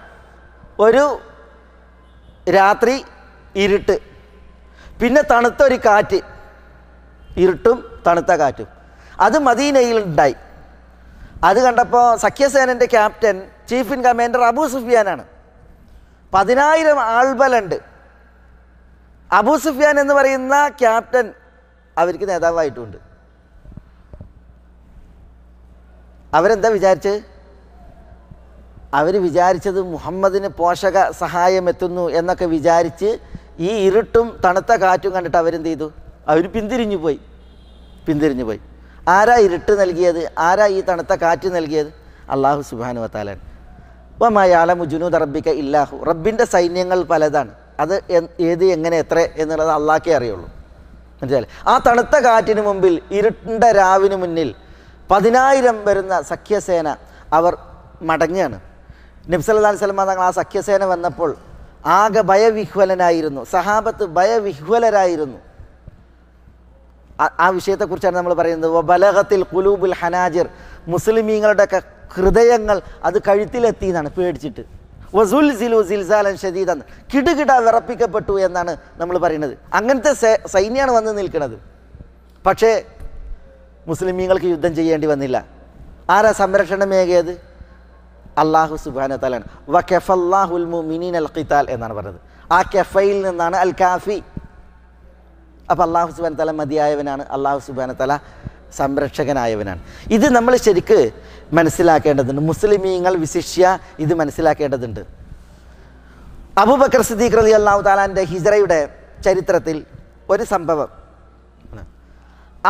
ഒരു രാത്രി ഇരുട്ട് പിന്നെ തണുത്ത ഒരു കാറ്റ് ഇരുട്ടും തണുത്ത കാറ്റും അത് മദീനയിൽ ഉണ്ടായി അത് കണ്ടപ്പോൾ സഖ്യസേനൻ്റെ captain chief in commander Abu സുഫിയാനാണ് പതിനായിരം ആൾബലുണ്ട് അബൂ സുഫിയാൻ എന്ന് പറയുന്ന ക്യാപ്റ്റൻ അവർക്ക് നേതാവായിട്ടുണ്ട് അവരെന്താ വിചാരിച്ച് അവർ വിചാരിച്ചത് മുഹമ്മദിന് പോഷക സഹായം എത്തുന്നു എന്നൊക്കെ വിചാരിച്ച് ഈ ഇരുട്ടും തണുത്ത കാറ്റും കണ്ടിട്ട് അവരെന്ത് ചെയ്തു അവർ പിന്തിരിഞ്ഞു പോയി പിന്തിരിഞ്ഞു പോയി ആരാ ഇരുട്ട് നൽകിയത് ആരാ ഈ തണുത്ത കാറ്റ് നൽകിയത് അള്ളാഹു സുബാനു വത്താലൻ അപ്പം മയാല മുജുനു റബ്ബിക്ക ഇല്ലാഹു റബ്ബിൻ്റെ സൈന്യങ്ങൾ പലതാണ് അത് ഏത് എങ്ങനെ എത്ര എന്നുള്ളത് അള്ളാഹ്ക്കെ അറിയുള്ളൂ മനസ്സിലായി ആ തണുത്ത കാറ്റിന് മുമ്പിൽ ഇരുണ്ട രാവിന് മുന്നിൽ പതിനായിരം വരുന്ന സഖ്യസേന അവർ മടങ്ങുകയാണ് നബ്സല്ലാ സ്വലമ തങ്ങൾ ആ സഖ്യസേന വന്നപ്പോൾ ആകെ ഭയവിഹ്വലനായിരുന്നു സഹാബത്ത് ഭയവിഹ്വലരായിരുന്നു ആ വിഷയത്തെക്കുറിച്ചാണ് നമ്മൾ പറയുന്നത് ബലഹത്തിൽ കുലൂബുൽ ഹനാജിർ മുസ്ലിമീങ്ങളുടെയൊക്കെ ഹൃദയങ്ങൾ അത് കഴുത്തിലെത്തി എന്നാണ് പേടിച്ചിട്ട് വസുൽ സിലു സിൽസാലൻ ഷദീദെന്ന് കിടുകിട വിറപ്പിക്കപ്പെട്ടു എന്നാണ് നമ്മൾ പറയുന്നത് അങ്ങനത്തെ സൈന്യമാണ് വന്ന് നിൽക്കുന്നത് പക്ഷേ മുസ്ലിമീങ്ങൾക്ക് യുദ്ധം ചെയ്യേണ്ടി വന്നില്ല ആരാ സംരക്ഷണം അള്ളാഹു സുബാന തലാണ് വ കെഫല്ലാഹുൽ മുമിനീൻ അൽ ഖിത്താൽ എന്നാണ് പറഞ്ഞത് ആ കെഫയിൽ നിന്നാണ് അൽ കാഫി അപ്പോൾ അള്ളാഹു സുബാന തല മതിയായവനാണ് അള്ളാഹു സുബാന തല സംരക്ഷകനായവനാണ് ഇത് നമ്മൾ ശരിക്ക് മനസ്സിലാക്കേണ്ടതുണ്ട് മുസ്ലിമീങ്ങൾ വിശിഷ്യ ഇത് മനസ്സിലാക്കേണ്ടതുണ്ട് അബൂബക്കർ സിദ്ദീഖ് റലി അള്ളാഹു താലാൻ്റെ ഹിജറയുടെ ചരിത്രത്തിൽ ഒരു സംഭവം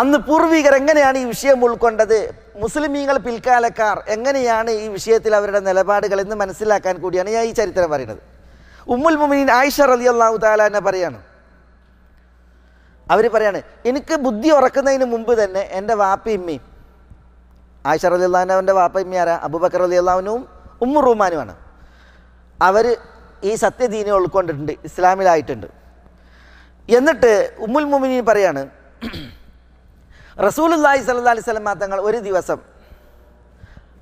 അന്ന് പൂർവികർ എങ്ങനെയാണ് ഈ വിഷയം ഉൾക്കൊണ്ടത് മുസ്ലിമീങ്ങൾ പിൽക്കാലക്കാർ എങ്ങനെയാണ് ഈ വിഷയത്തിൽ അവരുടെ നിലപാടുകൾ എന്ന് മനസ്സിലാക്കാൻ കൂടിയാണ് ഞാൻ ഈ ചരിത്രം പറയുന്നത് ഉമ്മുൽ മുമിനീൻ ആയിഷ റലി അള്ളാഹു എന്നെ പറയാണ് അവർ പറയാണ് എനിക്ക് ബുദ്ധി ഉറക്കുന്നതിന് മുമ്പ് തന്നെ എൻ്റെ വാപ്പയിമ്മയും ആയിഷ റലി അള്ളാഹുൻ്റെ വാപ്പയിമ്മ ആരാ അബുബക്കർ അലി അള്ളാഹുനും ഉമ്മു റുമാനുമാണ് അവർ ഈ സത്യദീനെ ഉൾക്കൊണ്ടിട്ടുണ്ട് ഇസ്ലാമിലായിട്ടുണ്ട് എന്നിട്ട് ഉമ്മുൽ മുമിനീൻ പറയാണ് റസൂലുല്ലാഹി സല്ല അലൈഹി സ്വലം തങ്ങൾ ഒരു ദിവസം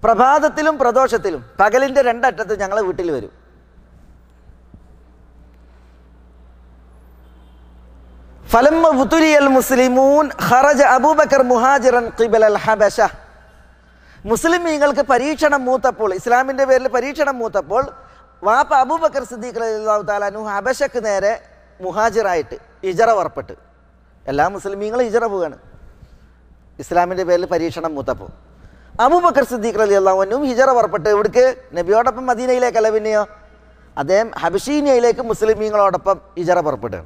പ്രഭാതത്തിലും പ്രദോഷത്തിലും പകലിൻ്റെ രണ്ടറ്റത്ത് ഞങ്ങളെ വീട്ടിൽ വരും ഫലമ്മ ബുത്തുലിയൽ മുസ്ലിമൂൻ ഹറജ അബൂബക്കർ മുഹാജിറൻ ഖിബൽ അൽ ഹബശ മുസ്ലിമീങ്ങൾക്ക് പരീക്ഷണം മൂത്തപ്പോൾ ഇസ്ലാമിൻ്റെ പേരിൽ പരീക്ഷണം മൂത്തപ്പോൾ വാപ്പ അബൂബക്കർ സിദ്ദീഖ് അള്ളാഹു താലു ഹബശക്ക് നേരെ മുഹാജിറായിട്ട് ഇജറ വറപ്പെട്ട് എല്ലാ മുസ്ലിമീങ്ങളും ഇജറ പോവുകയാണ് ഇസ്ലാമിൻ്റെ പേരിൽ പരീക്ഷണം മുത്തപ്പ് അബൂബക്കർ സിദ്ദീഖ് അലി അള്ളാഹുനും ഹിജറ പുറപ്പെട്ട് ഇവിടേക്ക് നബിയോടൊപ്പം മദീനയിലേക്കല്ല പിന്നെയോ അദ്ദേഹം ഹബിഷീനിയയിലേക്ക് മുസ്ലിമീങ്ങളോടൊപ്പം ഹിജറ പുറപ്പെട്ടു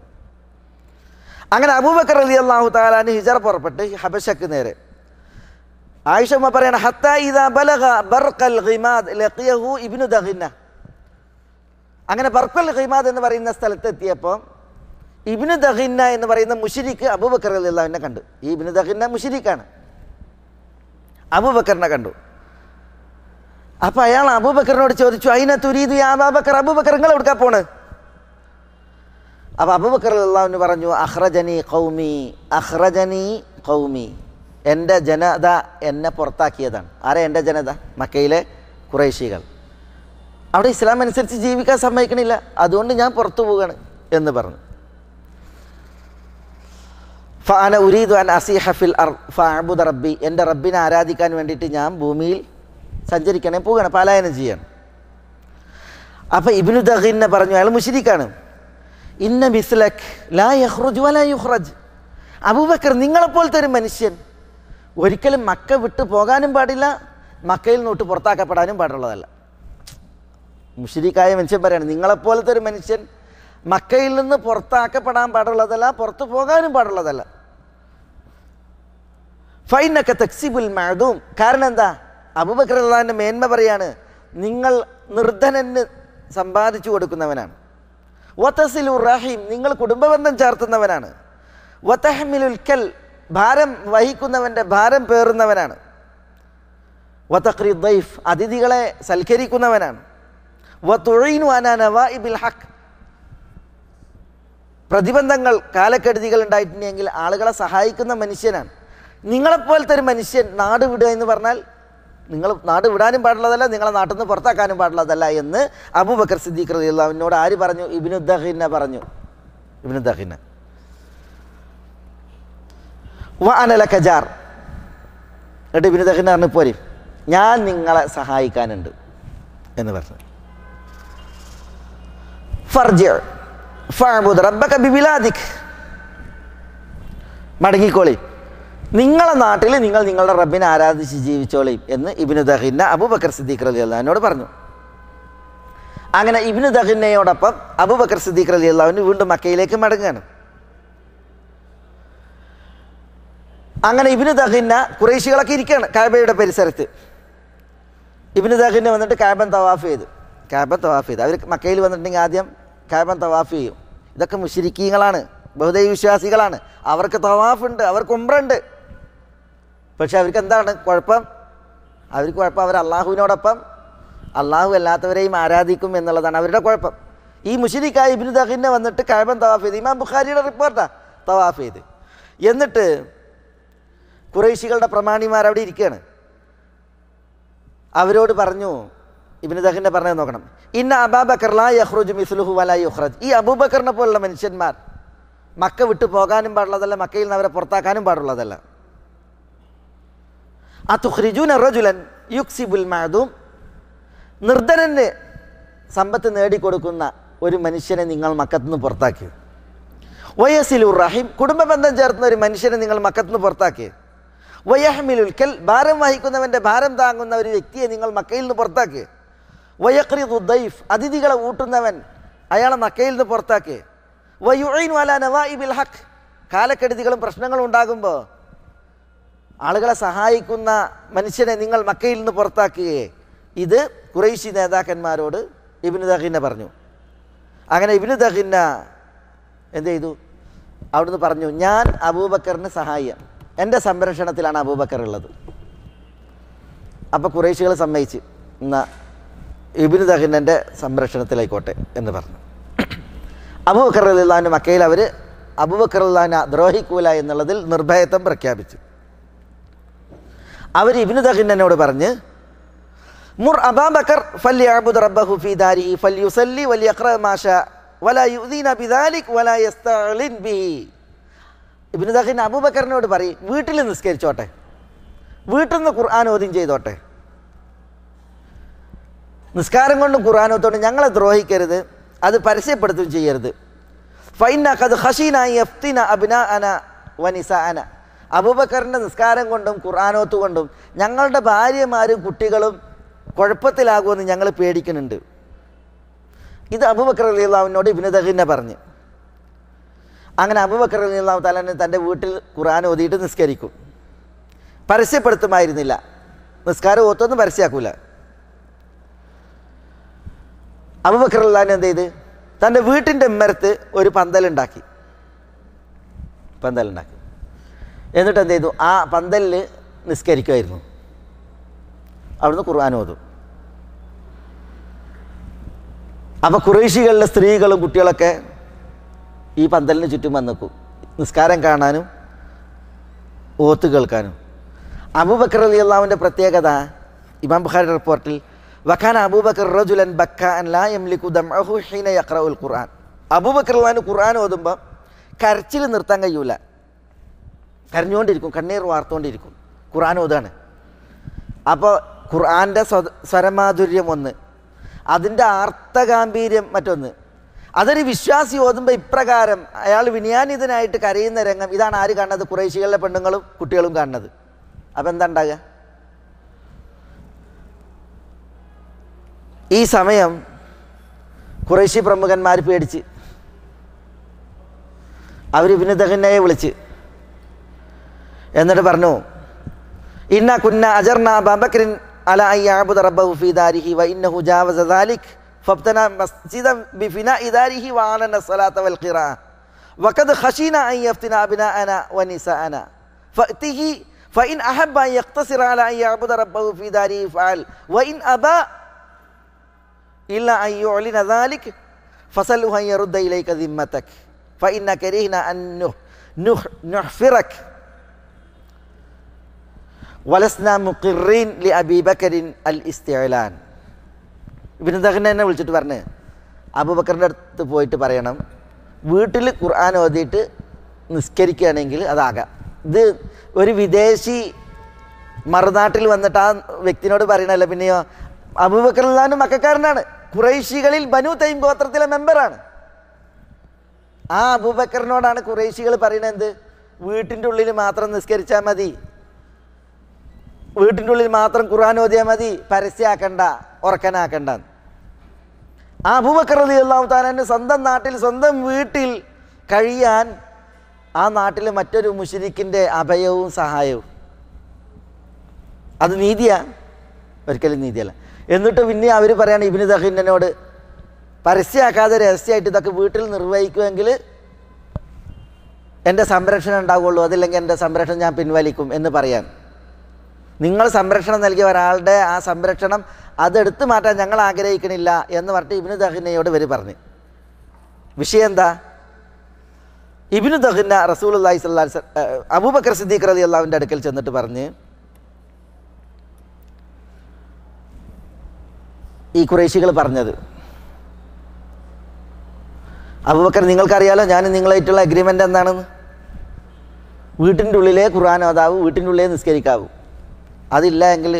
അങ്ങനെ അബൂബക്കർ അലി അള്ളാഹു താലാന് ഹിജറ പുറപ്പെട്ട് ഹബഷക്ക് നേരെ ആയിഷമ്മ പറയണ ഹത്ത ഇദ ബലഗ ഇബ്നു അങ്ങനെ ബർക്കൽ ഹിമാദ് എന്ന് പറയുന്ന സ്ഥലത്ത് ഇബിന് ദഹിന്ന എന്ന് പറയുന്ന മുഷിരിക്ക് അബൂബക്കർ കണ്ടു ഈ ഇബിന് ദഹിന്ന മുഷിരിക്കാണ് അബൂബക്കറിനെ കണ്ടു അപ്പൊ അയാൾ അബൂബക്കറിനോട് ചോദിച്ചു അയിന തുരീത് ആബാബക്കർ അബൂബക്കർ നിങ്ങൾ എവിടുക്കാ പോണ് അപ്പൊ അബൂബക്കർ അള്ളാഹുവിന് പറഞ്ഞു അഹ്റജനി കൗമി അഹ്റജനി കൗമി എൻ്റെ ജനത എന്നെ പുറത്താക്കിയതാണ് ആരെ എൻ്റെ ജനത മക്കയിലെ കുറേശികൾ അവിടെ ഇസ്ലാം അനുസരിച്ച് ജീവിക്കാൻ സമ്മതിക്കണില്ല അതുകൊണ്ട് ഞാൻ പുറത്തു പോവുകയാണ് എന്ന് പറഞ്ഞു ഫാന ഉരീദു അൻ ഫിൽ അർ ഫാബുദ റബ്ബി എൻ്റെ റബ്ബിനെ ആരാധിക്കാൻ വേണ്ടിയിട്ട് ഞാൻ ഭൂമിയിൽ സഞ്ചരിക്കണേ പോകണം പലായനം ചെയ്യണം അപ്പോൾ ഇബിനു ദഹിന്നെ പറഞ്ഞു അയാൾ മുഷിരിക്കാണ് ഇന്ന മിസ്ലക് ലാ യഹ്റുജ് വലാ യുഹ്റജ് അബൂബക്കർ നിങ്ങളെപ്പോലത്തെ ഒരു മനുഷ്യൻ ഒരിക്കലും മക്ക വിട്ട് പോകാനും പാടില്ല മക്കയിൽ നോട്ട് പുറത്താക്കപ്പെടാനും പാടുള്ളതല്ല മുഷിരിക്കായ മനുഷ്യൻ പറയാണ് നിങ്ങളെപ്പോലത്തെ ഒരു മനുഷ്യൻ മക്കയിൽ നിന്ന് പുറത്താക്കപ്പെടാൻ പാടുള്ളതല്ല പുറത്തു പോകാനും പാടുള്ളതല്ല ഫൈനൊക്കെ തക്സിബുൽ മാദൂം കാരണം എന്താ അബുബക്രദാൻ്റെ മേന്മ പറയാണ് നിങ്ങൾ നിർദ്ധനന് സമ്പാദിച്ചു കൊടുക്കുന്നവനാണ് വത്തസിലു റഹീം നിങ്ങൾ കുടുംബബന്ധം ചേർത്തുന്നവനാണ് വത്തഹമിലുൽ കൽ ഭാരം വഹിക്കുന്നവൻ്റെ ഭാരം പേറുന്നവനാണ് വത്തക്രി ദൈഫ് അതിഥികളെ സൽക്കരിക്കുന്നവനാണ് വത്തുഴീനു അന ഇബിൽ ഹക്ക് പ്രതിബന്ധങ്ങൾ കാലക്കെടുതികൾ ഉണ്ടായിട്ടുണ്ടെങ്കിൽ ആളുകളെ സഹായിക്കുന്ന മനുഷ്യനാണ് നിങ്ങളെപ്പോലത്തെ ഒരു മനുഷ്യൻ നാട് വിടുക എന്ന് പറഞ്ഞാൽ നിങ്ങൾ നാട് വിടാനും പാടുള്ളതല്ല നിങ്ങളെ നാട്ടിൽ നിന്ന് പുറത്താക്കാനും പാടുള്ളതല്ല എന്ന് അബൂബക്കർ സിദ്ദീഖ് റലിയുള്ളവനോട് ആര് പറഞ്ഞു ഇബിനുദ്ദഹിന പറഞ്ഞു ഇബിനുദ്ദഹിന വ അനല കജാർ എന്നിട്ട് ഇബിനുദ്ദഹിന പറഞ്ഞു പോരെ ഞാൻ നിങ്ങളെ സഹായിക്കാനുണ്ട് എന്ന് പറഞ്ഞു ഫർജിയർ ഫാബുദ് റബ്ബക്ക ബിബിലാദിഖ് മടങ്ങിക്കോളി നിങ്ങളെ നാട്ടിൽ നിങ്ങൾ നിങ്ങളുടെ റബ്ബിനെ ആരാധിച്ച് ജീവിച്ചോളീം എന്ന് ഇബിനു ദഹിന്ന അബൂബക്കർ സിദ്ദീഖ് അലി അള്ളഹാനോട് പറഞ്ഞു അങ്ങനെ ഇബിനു ദഹിന്നയോടൊപ്പം അബൂബക്കർ സിദ്ദീഖ് അലി അള്ളാഹുവിന് വീണ്ടും മക്കയിലേക്ക് മടങ്ങുകയാണ് അങ്ങനെ ഇബിനു ദഹിന്ന കുറേശികളൊക്കെ ഇരിക്കുകയാണ് കാബയുടെ പരിസരത്ത് ഇബിനു ദഹിന്ന വന്നിട്ട് കാബൻ തവാഫ് ചെയ്തു കാബൻ തവാഫ് ചെയ്തു അവർ മക്കയിൽ വന്നിട്ടുണ്ടെങ്കിൽ ആദ്യം കാബൻ തവാഫ് ചെയ്യും ഇതൊക്കെ മുഷിരിക്കീങ്ങളാണ് ബഹുദൈവ വിശ്വാസികളാണ് അവർക്ക് തവാഫുണ്ട് അവർക്ക് ഉമ്രുണ്ട് പക്ഷെ അവർക്ക് എന്താണ് കുഴപ്പം അവർക്ക് കുഴപ്പം അവർ അള്ളാഹുവിനോടൊപ്പം അള്ളാഹു അല്ലാത്തവരെയും ആരാധിക്കും എന്നുള്ളതാണ് അവരുടെ കുഴപ്പം ഈ മുഷിരിക്കായ ഇബിന് ദഹിനെ വന്നിട്ട് കഴബൻ തവാഫ് ചെയ്ത് ഇമാം ബുഖാരിയുടെ റിപ്പോർട്ടാണ് തവാഫ് ചെയ്ത് എന്നിട്ട് കുറേശികളുടെ പ്രമാണിമാർ അവിടെ ഇരിക്കുകയാണ് അവരോട് പറഞ്ഞു ഇബിന് ദഹിൻ്റെ പറഞ്ഞത് നോക്കണം ഇന്ന അബാബക്കർ ലാ യഹ്റുജ് മിസ്ലുഹു വലാ യുഹ്റജ് ഈ അബൂബക്കറിനെ പോലുള്ള മനുഷ്യന്മാർ മക്ക വിട്ടു പോകാനും പാടുള്ളതല്ല മക്കയിൽ നിന്ന് അവരെ പുറത്താക്കാനും പാടുള്ളതല്ല അതുഹ്രിജൂന റജുലൻ യുക്സിബുൽ മാദൂം നിർധനന് സമ്പത്ത് നേടിക്കൊടുക്കുന്ന ഒരു മനുഷ്യനെ നിങ്ങൾ മക്കത്തുനിന്ന് പുറത്താക്കി വയസിലുർ റഹീം കുടുംബ ബന്ധം ചേർത്തുന്ന ഒരു മനുഷ്യനെ നിങ്ങൾ മക്കത്തുനിന്ന് പുറത്താക്കി വയഹ്മിലുൽ കൽ ഭാരം വഹിക്കുന്നവൻ്റെ ഭാരം താങ്ങുന്ന ഒരു വ്യക്തിയെ നിങ്ങൾ മക്കയിൽ നിന്ന് പുറത്താക്കി വയക്രി ദൈഫ് അതിഥികളെ ഊട്ടുന്നവൻ അയാളെ മക്കയിൽ നിന്ന് പുറത്താക്കി വയുഴൈൻ വാല നവാ ഇബിൽ ഹക്ക് കാലക്കെടുതികളും പ്രശ്നങ്ങളും ഉണ്ടാകുമ്പോൾ ആളുകളെ സഹായിക്കുന്ന മനുഷ്യനെ നിങ്ങൾ മക്കയിൽ നിന്ന് പുറത്താക്കുകയേ ഇത് കുറേശി നേതാക്കന്മാരോട് ഇബിന് ദഹിന്ന പറഞ്ഞു അങ്ങനെ ഇബിന് ദഹിന്ന എന്ത് ചെയ്തു അവിടുന്ന് പറഞ്ഞു ഞാൻ അബൂബക്കറിന് സഹായം എൻ്റെ സംരക്ഷണത്തിലാണ് അബൂബക്കർ ഉള്ളത് അപ്പോൾ കുറേശികൾ സമ്മതിച്ച് എന്നാ ഇബിന് ദഹിന്നൻ്റെ സംരക്ഷണത്തിലായിക്കോട്ടെ എന്ന് പറഞ്ഞു അബൂബക്കർ അള്ളഹാൻ മക്കയിൽ അവർ അബൂബക്കർ അല്ലാൻ ദ്രോഹിക്കൂല എന്നുള്ളതിൽ നിർഭയത്വം പ്രഖ്യാപിച്ചു അവർ ഇബിന് ദഹിന്നനോട് പറഞ്ഞ് മുർ അബാബക്കർ ഫല്ലി അബുദ് റബ്ബഹു ഫി ദാരി ഫൽ യുസല്ലി വലി അഖ്റ മാഷ വല യുദീന ബിദാലിക് വല യസ്തഅലിൻ ബി ഇബിന് ദഹിൻ അബൂബക്കറിനോട് പറയും വീട്ടിൽ നിസ്കരിച്ചോട്ടെ വീട്ടിൽ നിന്ന് ഖുർആൻ ഓദ്യം ചെയ്തോട്ടെ നിസ്കാരം കൊണ്ടും ഖുർആാനോത്തോണ്ടും ഞങ്ങളെ ദ്രോഹിക്കരുത് അത് പരസ്യപ്പെടുത്തുകയും ചെയ്യരുത് ഫൈന ഖദ് ഹഷീന യഫ്തിന അബ്നാ അന വനിസ അന അബൂബക്കറിൻ്റെ നിസ്കാരം കൊണ്ടും ഖുർആാനോത്ത് കൊണ്ടും ഞങ്ങളുടെ ഭാര്യമാരും കുട്ടികളും കുഴപ്പത്തിലാകുമെന്ന് ഞങ്ങൾ പേടിക്കുന്നുണ്ട് ഇത് അബൂബക്കർ അലി അള്ളാഹുവിനോട് ഇബിന് പറഞ്ഞു അങ്ങനെ അബൂബക്കർ അലി അള്ളാഹു തൻ്റെ വീട്ടിൽ ഖുർആൻ ഓതിയിട്ട് നിസ്കരിക്കും പരസ്യപ്പെടുത്തുമായിരുന്നില്ല നിസ്കാരം ഓത്തൊന്നും പരസ്യമാക്കൂല അബൂബക്കർ അള്ളാഹിന് എന്ത് ചെയ്ത് തൻ്റെ വീട്ടിൻ്റെ ഉമ്മരത്ത് ഒരു പന്തലുണ്ടാക്കി പന്തലുണ്ടാക്കി എന്നിട്ട് എന്ത് ചെയ്തു ആ പന്തലിൽ നിസ്കരിക്കുമായിരുന്നു അവിടുന്ന് ഖുർആൻ ഓതും അപ്പോൾ കുറേശികളിലെ സ്ത്രീകളും കുട്ടികളൊക്കെ ഈ പന്തലിന് ചുറ്റും വന്നിക്കും നിസ്കാരം കാണാനും ഓത്ത് കേൾക്കാനും അബൂബക്കർ അലി അള്ളാവിൻ്റെ പ്രത്യേകത ഇമാം ബുഖാരി റിപ്പോർട്ടിൽ വഖാൻ അബൂബക്കർ റജുലൻ ബക്ക ലാ യംലിക്കു ഹീന ഖുർആൻ അബൂബക്കർ അള്ളാഹു ഖുർആൻ ഓതുമ്പോൾ കരച്ചിൽ നിർത്താൻ കഴിയൂല കരഞ്ഞുകൊണ്ടിരിക്കും കണ്ണീർ വാർത്തുകൊണ്ടിരിക്കും ഖുർആൻ ഓതാണ് അപ്പോൾ ഖുർആൻ്റെ സ്വരമാധുര്യം ഒന്ന് അതിൻ്റെ ആർത്തഗാംഭീര്യം മറ്റൊന്ന് അതൊരു വിശ്വാസി ഓതുമ്പോൾ ഇപ്രകാരം അയാൾ വിനിയാനിതനായിട്ട് കരയുന്ന രംഗം ഇതാണ് ആര് കാണുന്നത് കുറേശികളിലെ പെണ്ണുങ്ങളും കുട്ടികളും കാണുന്നത് അപ്പം എന്താ ഉണ്ടാകുക ഈ സമയം കുറേശി പ്രമുഖന്മാർ പേടിച്ച് അവർ ഇബിന് വിളിച്ച് എന്നിട്ട് പറഞ്ഞു ഇന്ന കുന്ന അജർന അബാബക്രിൻ അല അയ്യാബുദ റബ്ബഹു ഫി ദാരിഹി വ ഇന്നഹു ജാവസ ദാലിക് ഫബ്തന മസ്ജിദ ബിഫിനാഇ ദാരിഹി വഅലന സ്വലാത വൽ ഖിറാഅ وقد خشينا أن يفتن أبناءنا ونساءنا فأته فإن أحب أن يقتصر على أن يعبد ربه في داره فعل وإن أبى إلا أن يعلن ذلك فسله أن يرد إليك ذمتك فإن كرهنا أن نحفرك വലസ്ന മുഖിറീൻ ലി അബീബക്കരിൻ അൽ ഇസ്തിഅലാൻ ഇവിടെ ദഹ്ന എന്നെ വിളിച്ചിട്ട് പറഞ്ഞ് അബൂബക്കറിൻ്റെ അടുത്ത് പോയിട്ട് പറയണം വീട്ടിൽ ഖുർആൻ ഓതിയിട്ട് നിസ്കരിക്കുകയാണെങ്കിൽ അതാകാം ഇത് ഒരു വിദേശി മറുനാട്ടിൽ വന്നിട്ട് ആ വ്യക്തിനോട് പറയണല്ലോ പിന്നെയോ അബൂബക്കറിലാനും മക്കാരനാണ് കുറേശികളിൽ ബനു തൈം ഗോത്രത്തിലെ മെമ്പറാണ് ആ അബൂബക്കറിനോടാണ് കുറേശികൾ പറയണത് വീട്ടിൻ്റെ ഉള്ളിൽ മാത്രം നിസ്കരിച്ചാൽ മതി വീട്ടിൻ്റെ ഉള്ളിൽ മാത്രം ഖുർആൻ ഓതിയാൽ മതി പരസ്യമാക്കണ്ട ഉറക്കനാക്കണ്ട ആ അബൂബക്കർ അലി അള്ളാഹു സ്വന്തം നാട്ടിൽ സ്വന്തം വീട്ടിൽ കഴിയാൻ ആ നാട്ടിലെ മറ്റൊരു മുഷിരിക്കിൻ്റെ അഭയവും സഹായവും അത് നീതിയാ ഒരിക്കലും നീതിയല്ല എന്നിട്ട് പിന്നെ അവർ പറയുകയാണ് ഇബിന് ദഹിന്നനോട് പരസ്യമാക്കാതെ രഹസ്യമായിട്ട് ഇതൊക്കെ വീട്ടിൽ നിർവഹിക്കുമെങ്കിൽ എൻ്റെ സംരക്ഷണം ഉണ്ടാവുള്ളൂ അതില്ലെങ്കിൽ എൻ്റെ സംരക്ഷണം ഞാൻ പിൻവലിക്കും എന്ന് പറയാൻ നിങ്ങൾ സംരക്ഷണം നൽകിയ ഒരാളുടെ ആ സംരക്ഷണം അതെടുത്ത് മാറ്റാൻ ഞങ്ങൾ ആഗ്രഹിക്കണില്ല എന്ന് പറഞ്ഞിട്ട് ഇബിനു ദഹിനയോട് വരി പറഞ്ഞു വിഷയം എന്താ ഇബിനു ദഹിന റസൂൽ അള്ളഹി സ്വല്ലാ അബൂബക്കർ സിദ്ദീഖ് അലി അള്ളാവിൻ്റെ അടുക്കൽ ചെന്നിട്ട് പറഞ്ഞ് ഈ കുറേശികൾ പറഞ്ഞത് അബൂബക്കർ നിങ്ങൾക്കറിയാലോ ഞാൻ നിങ്ങളായിട്ടുള്ള അഗ്രിമെൻ്റ് എന്താണെന്ന് വീട്ടിൻ്റെ ഉള്ളിലെ ഖുർആൻ ഓതാവൂ വീട്ടിൻ്റെ ഉള്ളിലേ നിസ്കരിക്കാവൂ അതില്ല എങ്കിൽ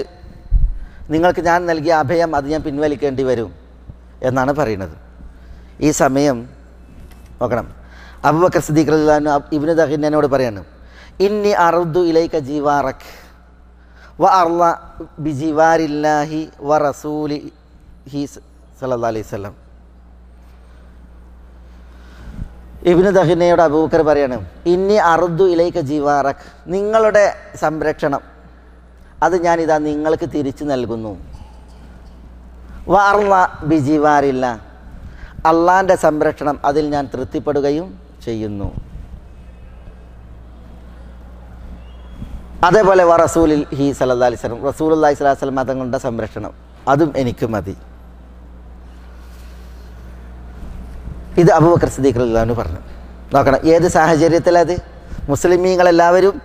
നിങ്ങൾക്ക് ഞാൻ നൽകിയ അഭയം അത് ഞാൻ പിൻവലിക്കേണ്ടി വരും എന്നാണ് പറയുന്നത് ഈ സമയം നോക്കണം അബുബക്കർ സിദ്ദീഖ് അള്ളഹാൻ ഇബിന് ദഹിന്നോട് പറയാണ് ഇന്നി അറുദ്ദു ഇലൈക്ക ജീവാറക് വ അർല ബി ജീവാരില്ലാഹി വ റസൂലി ഹി സല്ലാ അലൈഹി സ്വലം ഇബിന് ദഹിനയോട് അബൂബക്കർ പറയാണ് ഇന്നി അറുദ്ദു ഇലൈക്ക ജീവാറക് നിങ്ങളുടെ സംരക്ഷണം അത് ഞാനിതാ നിങ്ങൾക്ക് തിരിച്ചു നൽകുന്നു വാർന്ന ബിജിവാറില്ല അള്ളാൻ്റെ സംരക്ഷണം അതിൽ ഞാൻ തൃപ്തിപ്പെടുകയും ചെയ്യുന്നു അതേപോലെ വ റസൂലിൽ ഹി സല്ലാ അലിസ്ലം റസൂൽ അള്ളഹി സ്വലാഹു വസ്ലം തങ്ങളുടെ സംരക്ഷണം അതും എനിക്ക് മതി ഇത് അബൂബക്കർ സിദ്ദീഖ് അള്ളഹാനു പറഞ്ഞു നോക്കണം ഏത് സാഹചര്യത്തിലത് മുസ്ലിമീങ്ങളെല്ലാവരും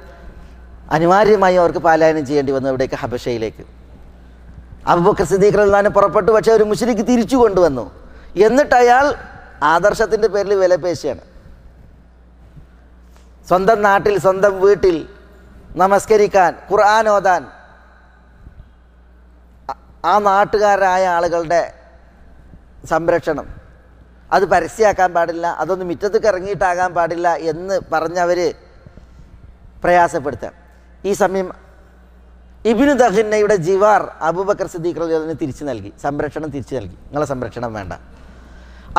അനിവാര്യമായി അവർക്ക് പാലായനം ചെയ്യേണ്ടി വന്നു അവിടേക്ക് ഹബഷയിലേക്ക് അബുബക്കർ സിദ്ദീഖ് റഹ്ലാനെ പുറപ്പെട്ടു പക്ഷേ ഒരു മുഷരിക്ക് തിരിച്ചു കൊണ്ടുവന്നു എന്നിട്ട് അയാൾ ആദർശത്തിൻ്റെ പേരിൽ വിലപേശിയാണ് സ്വന്തം നാട്ടിൽ സ്വന്തം വീട്ടിൽ നമസ്കരിക്കാൻ ഖുർആൻ ഓതാൻ ആ നാട്ടുകാരായ ആളുകളുടെ സംരക്ഷണം അത് പരസ്യമാക്കാൻ പാടില്ല അതൊന്നും മുറ്റത്തേക്ക് ഇറങ്ങിയിട്ടാകാൻ പാടില്ല എന്ന് പറഞ്ഞവർ പ്രയാസപ്പെടുത്താം ഈ സമയം ഇബിനു ദഹിന്നയുടെ ജിവാർ അബൂബക്കർ സിദ്ദീഖ് അലിന് തിരിച്ചു നൽകി സംരക്ഷണം തിരിച്ചു നൽകി നിങ്ങളെ സംരക്ഷണം വേണ്ട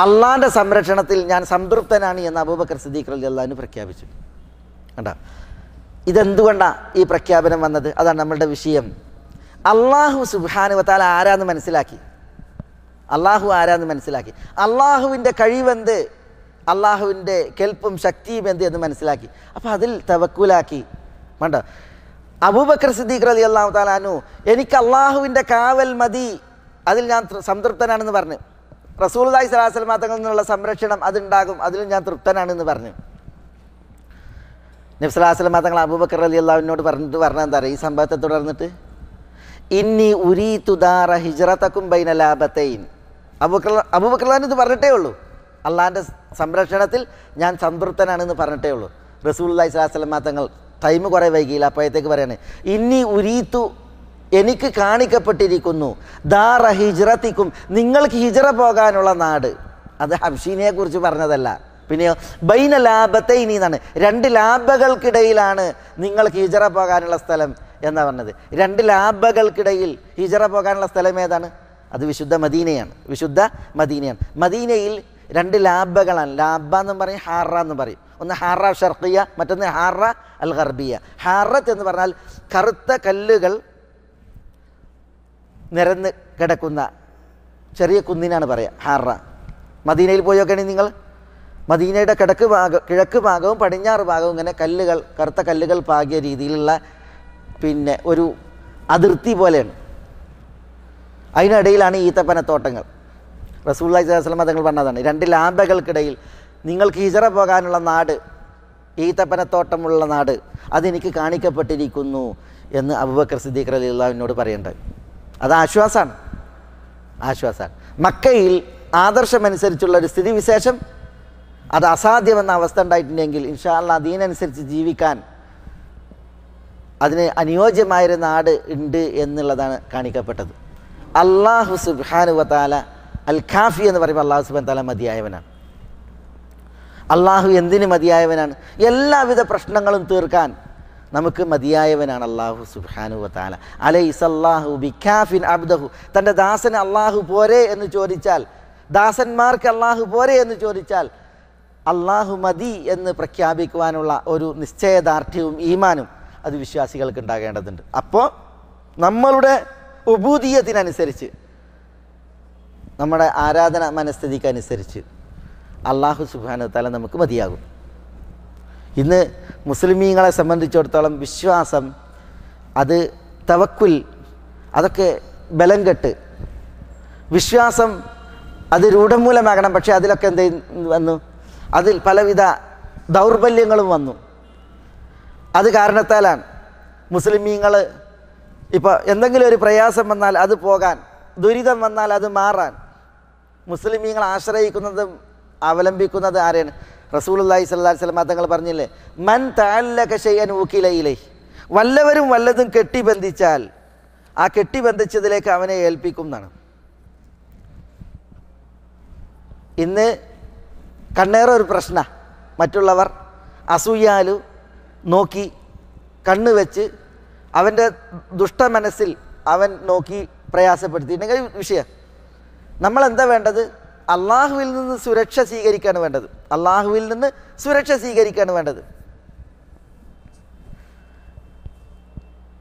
അള്ളാൻ്റെ സംരക്ഷണത്തിൽ ഞാൻ സംതൃപ്തനാണ് എന്ന് അബൂബക്കർ സിദ്ദീഖ് അലി അള്ളഹാന് പ്രഖ്യാപിച്ചു കണ്ട ഇതെന്തുകൊണ്ടാണ് ഈ പ്രഖ്യാപനം വന്നത് അതാണ് നമ്മളുടെ വിഷയം അള്ളാഹു വത്താൽ ആരാന്ന് മനസ്സിലാക്കി അള്ളാഹു ആരാന്ന് മനസ്സിലാക്കി അള്ളാഹുവിൻ്റെ കഴിവെന്ത് അള്ളാഹുവിൻ്റെ കെൽപ്പും ശക്തിയും എന്ത് എന്ന് മനസ്സിലാക്കി അപ്പോൾ അതിൽ തവക്കൂലാക്കി വേണ്ട അബൂബക്കർ സിദ്ദീഖ് അലി അള്ളാഹു താലാനു എനിക്ക് അള്ളാഹുവിൻ്റെ കാവൽ മതി അതിൽ ഞാൻ സംതൃപ്തനാണെന്ന് പറഞ്ഞു റസൂൽദായി സലാഹുസ്ലമാ തങ്ങളിൽ നിന്നുള്ള സംരക്ഷണം അതുണ്ടാകും അതിൽ ഞാൻ തൃപ്തനാണെന്ന് പറഞ്ഞു നബ്സലാഹുസ്ലമാ തങ്ങൾ അബൂബക്കർ അലി അള്ളാഹുവിനോട് പറഞ്ഞിട്ട് പറഞ്ഞാൽ എന്താ പറയുക ഈ സംഭവത്തെ തുടർന്നിട്ട് ഇന്നി ഉരീ തുദാറ ഹിജറത്തക്കും ബൈന ലാഭത്തെയിൻ അബൂബക്കർ അബൂബക്കർലാൻ ഇത് പറഞ്ഞിട്ടേ ഉള്ളൂ അള്ളാഹിൻ്റെ സംരക്ഷണത്തിൽ ഞാൻ സംതൃപ്തനാണെന്ന് പറഞ്ഞിട്ടേ ഉള്ളൂ റസൂൽ അള്ളാഹി സ്വലാഹുസ്ലമാ തങ്ങൾ ടൈം കുറേ വൈകിയില്ല അപ്പോഴത്തേക്ക് പറയണേ ഇനി ഉരീത്തു എനിക്ക് കാണിക്കപ്പെട്ടിരിക്കുന്നു ദാറ ഹിജ്റത്തിക്കും നിങ്ങൾക്ക് ഹിജറ പോകാനുള്ള നാട് അത് ഹംഷീനെ കുറിച്ച് പറഞ്ഞതല്ല പിന്നെയോ ബൈന ലാഭത്തെ ഇനി എന്നാണ് രണ്ട് ലാഭകൾക്കിടയിലാണ് നിങ്ങൾക്ക് ഹിജറ പോകാനുള്ള സ്ഥലം എന്നാ പറഞ്ഞത് രണ്ട് ലാഭകൾക്കിടയിൽ ഹിജറ പോകാനുള്ള സ്ഥലം ഏതാണ് അത് വിശുദ്ധ മദീനയാണ് വിശുദ്ധ മദീനയാണ് മദീനയിൽ രണ്ട് ലാബകളാണ് ലാബ എന്നും പറയും ഹാറ എന്നും പറയും ഒന്ന് ഹാറ ഷർക്കിയ മറ്റൊന്ന് ഹാറ അൽ ഗർബിയ ഹാറത്ത് എന്ന് പറഞ്ഞാൽ കറുത്ത കല്ലുകൾ നിരന്ന് കിടക്കുന്ന ചെറിയ കുന്നിനാണ് പറയുക ഹാറ മദീനയിൽ പോയൊക്കെയാണ് നിങ്ങൾ മദീനയുടെ കിടക്ക് ഭാഗം കിഴക്ക് ഭാഗവും പടിഞ്ഞാറ് ഭാഗവും ഇങ്ങനെ കല്ലുകൾ കറുത്ത കല്ലുകൾ പാകിയ രീതിയിലുള്ള പിന്നെ ഒരു അതിർത്തി പോലെയാണ് അതിനിടയിലാണ് ഈത്തപ്പനത്തോട്ടങ്ങൾ റസൂള്ളി സ്വലം തങ്ങൾ പറഞ്ഞതാണ് രണ്ട് ലാമ്പകൾക്കിടയിൽ നിങ്ങൾക്ക് ഹിജറ പോകാനുള്ള നാട് ഈത്തപ്പനത്തോട്ടമുള്ള നാട് അതെനിക്ക് കാണിക്കപ്പെട്ടിരിക്കുന്നു എന്ന് അബുബക്കർ സിദ്ദീഖ് അലി അള്ളാഹുവിനോട് പറയേണ്ടത് അത് ആശ്വാസമാണ് ആശ്വാസമാണ് മക്കയിൽ ആദർശമനുസരിച്ചുള്ള ഒരു സ്ഥിതിവിശേഷം അത് അസാധ്യമെന്ന അവസ്ഥ ഉണ്ടായിട്ടുണ്ടെങ്കിൽ ഇൻഷാല്ല അതിനനുസരിച്ച് ജീവിക്കാൻ അതിന് അനുയോജ്യമായൊരു നാട് ഉണ്ട് എന്നുള്ളതാണ് കാണിക്കപ്പെട്ടത് അള്ളാഹു സുബാനുവത്താല അൽ ഖാഫി എന്ന് പറയുമ്പോൾ അള്ളാഹു സുബാൻ താല മതിയായവനാണ് അള്ളാഹു എന്തിന് മതിയായവനാണ് എല്ലാവിധ പ്രശ്നങ്ങളും തീർക്കാൻ നമുക്ക് മതിയായവനാണ് അള്ളാഹു സുബാനു താല അലൈ സല്ലാഹു ബിഖാഫിൻ അബ്ദഹു തൻ്റെ ദാസന് അള്ളാഹു പോരെ എന്ന് ചോദിച്ചാൽ ദാസന്മാർക്ക് അള്ളാഹു പോരെ എന്ന് ചോദിച്ചാൽ അള്ളാഹു മതി എന്ന് പ്രഖ്യാപിക്കുവാനുള്ള ഒരു നിശ്ചയദാർഢ്യവും ഈമാനും അത് വിശ്വാസികൾക്ക് ഉണ്ടാകേണ്ടതുണ്ട് അപ്പോൾ നമ്മളുടെ ഉപൂതീയത്തിനനുസരിച്ച് നമ്മുടെ ആരാധന മനസ്ഥിതിക്കനുസരിച്ച് അള്ളാഹു തല നമുക്ക് മതിയാകും ഇന്ന് മുസ്ലിമീങ്ങളെ സംബന്ധിച്ചിടത്തോളം വിശ്വാസം അത് തവക്കുൽ അതൊക്കെ ബലം കെട്ട് വിശ്വാസം അത് രൂഢമൂലമാകണം പക്ഷേ അതിലൊക്കെ എന്ത് വന്നു അതിൽ പലവിധ ദൗർബല്യങ്ങളും വന്നു അത് കാരണത്താലാണ് മുസ്ലിമീങ്ങൾ ഇപ്പോൾ എന്തെങ്കിലും ഒരു പ്രയാസം വന്നാൽ അത് പോകാൻ ദുരിതം വന്നാൽ അത് മാറാൻ മുസ്ലിമീങ്ങൾ ആശ്രയിക്കുന്നത് അവലംബിക്കുന്നത് ആരെയാണ് സ്വല്ലല്ലാഹി സ്വല്ലാ സ്വലം തങ്ങൾ പറഞ്ഞില്ലേ മൻ താലൊക്കെ ചെയ്യാൻ ഊക്കിലയിലേ വല്ലവരും വല്ലതും കെട്ടി ബന്ധിച്ചാൽ ആ കെട്ടി ബന്ധിച്ചതിലേക്ക് അവനെ ഏൽപ്പിക്കും എന്നാണ് ഇന്ന് കണ്ണേറെ ഒരു പ്രശ്ന മറ്റുള്ളവർ അസൂയാലു നോക്കി കണ്ണ് വെച്ച് അവൻ്റെ മനസ്സിൽ അവൻ നോക്കി പ്രയാസപ്പെടുത്തിയിട്ടുണ്ടെങ്കിൽ വിഷയം നമ്മളെന്താ വേണ്ടത് അള്ളാഹുവിൽ നിന്ന് സുരക്ഷ സ്വീകരിക്കുകയാണ് വേണ്ടത് അള്ളാഹുവിൽ നിന്ന് സുരക്ഷ സ്വീകരിക്കുകയാണ് വേണ്ടത്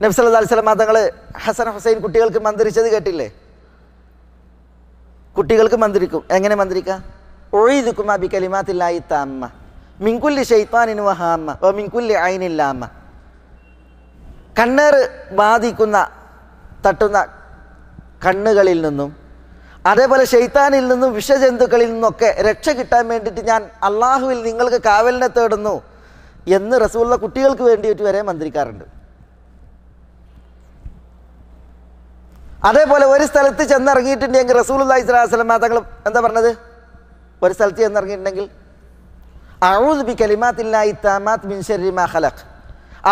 നബ്സല്ലാ അലിസ്ലാം തങ്ങൾ ഹസൻ ഹുസൈൻ കുട്ടികൾക്ക് മന്ത്രിച്ചത് കേട്ടില്ലേ കുട്ടികൾക്ക് മന്ത്രിക്കും എങ്ങനെ മന്ത്രിക്കാം ഒഴിതുക്കും അബി കലിമാത്തില്ലായി താമ്മ മിങ്കുല്ലി ഷെയ്ത്താനിനു വഹാമ്മ ഓ മിങ്കുല്ലി അയിനില്ലാമ്മ കണ്ണേറ് ബാധിക്കുന്ന തട്ടുന്ന കണ്ണുകളിൽ നിന്നും അതേപോലെ ഷെയ്ത്താനിൽ നിന്നും വിഷജന്തുക്കളിൽ നിന്നൊക്കെ രക്ഷ കിട്ടാൻ വേണ്ടിയിട്ട് ഞാൻ അള്ളാഹുവിൽ നിങ്ങൾക്ക് കാവലിനെ തേടുന്നു എന്ന് റസൂള്ള കുട്ടികൾക്ക് വേണ്ടിയിട്ട് വരെ മന്ത്രിക്കാറുണ്ട് അതേപോലെ ഒരു സ്ഥലത്ത് ചെന്നിറങ്ങിയിട്ടുണ്ടെങ്കിൽ റസൂലി സ്വലാസ്ലമ തങ്ങൾ എന്താ പറഞ്ഞത് ഒരു സ്ഥലത്ത് ചെന്നിറങ്ങിയിട്ടുണ്ടെങ്കിൽ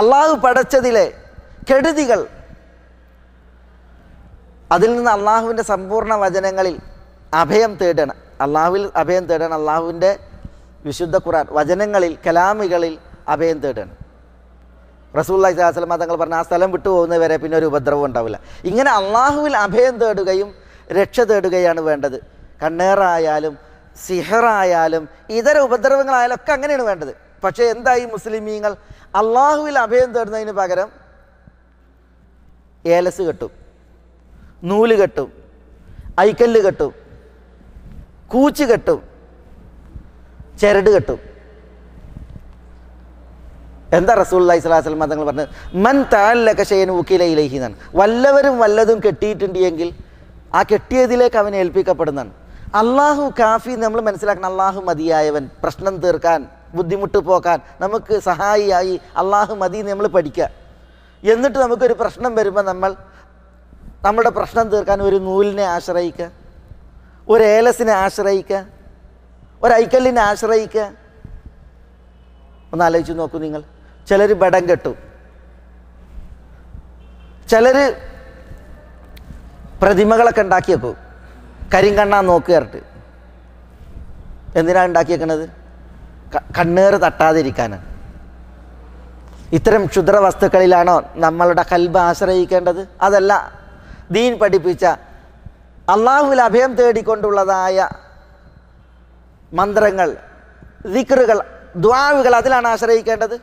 അള്ളാഹു പടച്ചതിലെ കെടുതികൾ അതിൽ നിന്ന് അള്ളാഹുവിൻ്റെ സമ്പൂർണ്ണ വചനങ്ങളിൽ അഭയം തേടണം അള്ളാഹുവിൽ അഭയം തേടണം അള്ളാഹുവിൻ്റെ വിശുദ്ധ ഖുറാൻ വചനങ്ങളിൽ കലാമികളിൽ അഭയം തേടണം റസൂല്ലായി സാഹസ്ലമ തങ്ങൾ പറഞ്ഞ ആ സ്ഥലം വിട്ടുപോകുന്നവരെ പിന്നെ ഒരു ഉപദ്രവം ഉണ്ടാവില്ല ഇങ്ങനെ അള്ളാഹുവിൽ അഭയം തേടുകയും രക്ഷ തേടുകയാണ് വേണ്ടത് കണ്ണേറായാലും സിഹറായാലും ഇതര ഉപദ്രവങ്ങളായാലും ഒക്കെ അങ്ങനെയാണ് വേണ്ടത് പക്ഷേ എന്തായി മുസ്ലിമീങ്ങൾ അള്ളാഹുവിൽ അഭയം തേടുന്നതിന് പകരം ഏലസ് കെട്ടും നൂല് കെട്ടും ഐക്കല്ല് കെട്ടും കൂച്ച് കെട്ടും ചരട് കെട്ടും എന്താ റസൂല്ലായി സ്വലാസ്ലം തങ്ങൾ പറഞ്ഞത് മൻ താലക്കശയൻ ഊക്കിലയിലേഹി എന്നാണ് വല്ലവരും വല്ലതും കെട്ടിയിട്ടുണ്ട് എങ്കിൽ ആ കെട്ടിയതിലേക്ക് അവൻ ഏൽപ്പിക്കപ്പെടുന്നതാണ് അള്ളാഹു കാഫി നമ്മൾ മനസ്സിലാക്കണം അള്ളാഹു മതിയായവൻ പ്രശ്നം തീർക്കാൻ ബുദ്ധിമുട്ട് പോക്കാൻ നമുക്ക് സഹായിയായി അള്ളാഹു മതി നമ്മൾ പഠിക്കുക എന്നിട്ട് നമുക്കൊരു പ്രശ്നം വരുമ്പോൾ നമ്മൾ നമ്മുടെ പ്രശ്നം തീർക്കാൻ ഒരു നൂലിനെ ആശ്രയിക്കുക ഒരു ഏലസിനെ ആശ്രയിക്കുക ഒരു ഐക്കല്ലിനെ ആശ്രയിക്കുക ഒന്ന് ആലോചിച്ച് നോക്കൂ നിങ്ങൾ ചിലർ ബടം കെട്ടു ചിലർ പ്രതിമകളൊക്കെ ഉണ്ടാക്കിയപ്പോൾ വെക്കും കരിങ്കണ്ണാൻ നോക്കുകയായിട്ട് എന്തിനാണ് ഉണ്ടാക്കിയേക്കണത് കണ്ണേറ് തട്ടാതിരിക്കാനാണ് ഇത്തരം ക്ഷുദ്ര വസ്തുക്കളിലാണോ നമ്മളുടെ കൽബ് ആശ്രയിക്കേണ്ടത് അതല്ല ദീൻ പഠിപ്പിച്ച അള്ളാഹുവിൽ അഭയം തേടിക്കൊണ്ടുള്ളതായ മന്ത്രങ്ങൾ ദിക്റുകൾ ദ്വാവുകൾ അതിലാണ് ആശ്രയിക്കേണ്ടത്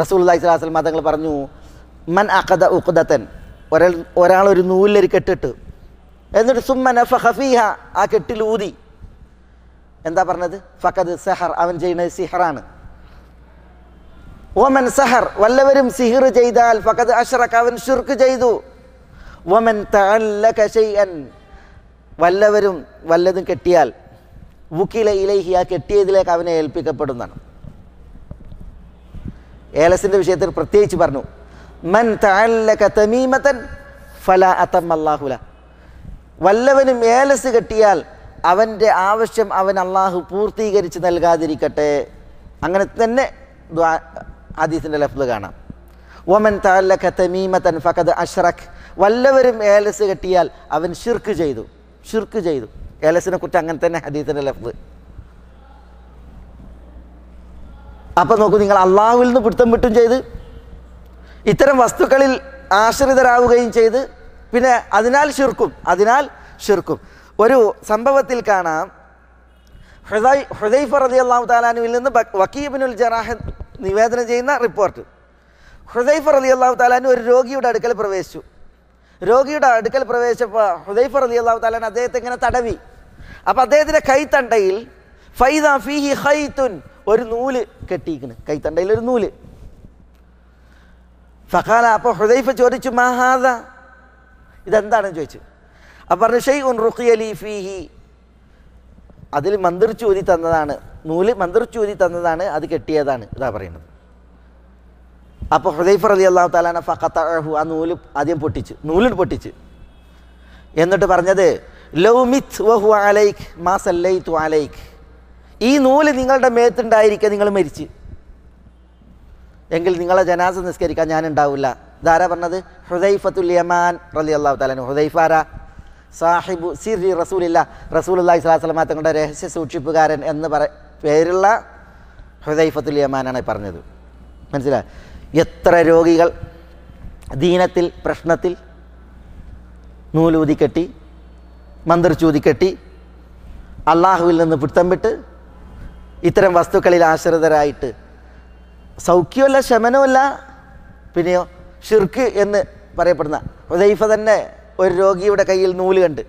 റസൂൽ അള്ളാഹിസ്ലാസ്ലം മതങ്ങൾ പറഞ്ഞു മൻ അഖദ ഉഖദത്തൻ ഒരാൾ ഒരാളൊരു ഒരു കെട്ടിട്ട് എന്നിട്ട് സുമ്മൻ ഫഹഫീഹ ആ കെട്ടിലൂതി എന്താ പറഞ്ഞത് ഫഖദ് സെഹർ അവൻ ചെയ്യുന്നത് സിഹറാണ് ഓമൻ സഹർ വല്ലവരും സിഹിർ ചെയ്താൽ ഫഖദ് അഷ്റഖ് അവൻ ഷുർക്ക് ചെയ്തു ഓമൻ തഅല്ലക ശൈഅൻ വല്ലവരും വല്ലതും കെട്ടിയാൽ വുക്കിലെ ഇലൈഹി ആ കെട്ടിയതിലേക്ക് അവനെ ഏൽപ്പിക്കപ്പെടുന്നതാണ് ഏലസിൻ്റെ വിഷയത്തിൽ പ്രത്യേകിച്ച് പറഞ്ഞു മൻ തഅല്ലക തമീമത്തൻ ഫല അതമ്മല്ലാഹുല വല്ലവനും ഏലസ് കെട്ടിയാൽ അവൻ്റെ ആവശ്യം അവൻ അള്ളാഹു പൂർത്തീകരിച്ച് നൽകാതിരിക്കട്ടെ അങ്ങനെ തന്നെ ഹദീസിൻ്റെ ലഫ്ത് കാണാം ഒമൻ താലക്ക തമീമതൻ ഫക്കത് അഷ്റഖ് വല്ലവരും ഏലസ് കെട്ടിയാൽ അവൻ ഷിർക്ക് ചെയ്തു ഷിർക്ക് ചെയ്തു ഏലസിനെ കുറിച്ച് അങ്ങനെ തന്നെ ഹദീസിൻ്റെ ലഫ്ത് അപ്പം നോക്കൂ നിങ്ങൾ അള്ളാഹുവിൽ നിന്ന് പിടുത്തം വിട്ടും ചെയ്ത് ഇത്തരം വസ്തുക്കളിൽ ആശ്രിതരാവുകയും ചെയ്ത് പിന്നെ അതിനാൽ ഷിർക്കും അതിനാൽ ഷിർക്കും ഒരു സംഭവത്തിൽ കാണാം ഹൃദയ് ഹൃദയ് ഫറദി അള്ളാഹു താലാനുവിൽ നിന്ന് വക്കീബിനുൽ ജറാഹ് നിവേദനം ചെയ്യുന്ന റിപ്പോർട്ട് ഹുദൈഫർ അലി അള്ളാഹു താലാൻ ഒരു രോഗിയുടെ അടുക്കൽ പ്രവേശിച്ചു രോഗിയുടെ അടുക്കൽ പ്രവേശിച്ചപ്പോൾ ഹുദൈഫർ അലി അള്ളാഹു താലാൻ അദ്ദേഹത്തെ ഇങ്ങനെ തടവി അപ്പോൾ അദ്ദേഹത്തിൻ്റെ കൈത്തണ്ടയിൽ ഫൈദ ഫിഹി ഹൈത്തുൻ ഒരു നൂല് കെട്ടിയിരിക്കുന്നു കൈത്തണ്ടയിൽ ഒരു നൂല് ഫഖാല അപ്പോൾ ഹുദൈഫ ചോദിച്ചു മഹാദ ഇതെന്താണെന്ന് ചോദിച്ചു അപ്പം പറഞ്ഞു ഷെയ് ഉൻ റുഖിയലി ഫിഹി അതിൽ മന്ത്രി ചൂതി തന്നതാണ് നൂല് മന്ത്രി ചൂതി തന്നതാണ് അത് കെട്ടിയതാണ് ഇതാ പറയുന്നത് അപ്പോൾ ഹൃദയഫർ അലി അള്ളാഹു താലാന ഫഹു ആ നൂല് ആദ്യം പൊട്ടിച്ച് നൂലിൽ പൊട്ടിച്ച് എന്നിട്ട് പറഞ്ഞത് ലൗമിത് മിത് വഹു ആലൈഖ് മാ തു ആലൈഖ് ഈ നൂല് നിങ്ങളുടെ മേത്തുണ്ടായിരിക്കുക നിങ്ങൾ മരിച്ച് എങ്കിൽ നിങ്ങളെ ജനാസ നിസ്കരിക്കാൻ ഞാൻ ഉണ്ടാവില്ല ഇതാരാ പറഞ്ഞത് ഹൃദയ്ഫത്തുൽ യമാൻ റലി അള്ളാഹു താലാൻ ഹൃദൈഫാര സാഹിബു സിറി റസൂലില്ല റസൂലുല്ലാഹി സ്വലാസ്ലമ തങ്ങളുടെ രഹസ്യ സൂക്ഷിപ്പുകാരൻ എന്ന് പറ പേരുള്ള ഹുദൈഫത്തുൽ യമാനാണ് പറഞ്ഞത് മനസ്സിലായി എത്ര രോഗികൾ ദീനത്തിൽ പ്രശ്നത്തിൽ നൂലൂതിക്കെട്ടി കെട്ടി മന്ത്രിച്ചൂതി അള്ളാഹുവിൽ നിന്ന് പിടുത്തം വിട്ട് ഇത്തരം വസ്തുക്കളിൽ ആശ്രിതരായിട്ട് സൗഖ്യമല്ല ശമനമല്ല പിന്നെയോ ഷിർക്ക് എന്ന് പറയപ്പെടുന്ന ഹുദൈഫ തന്നെ ഒരു രോഗിയുടെ കയ്യിൽ നൂല് കണ്ട്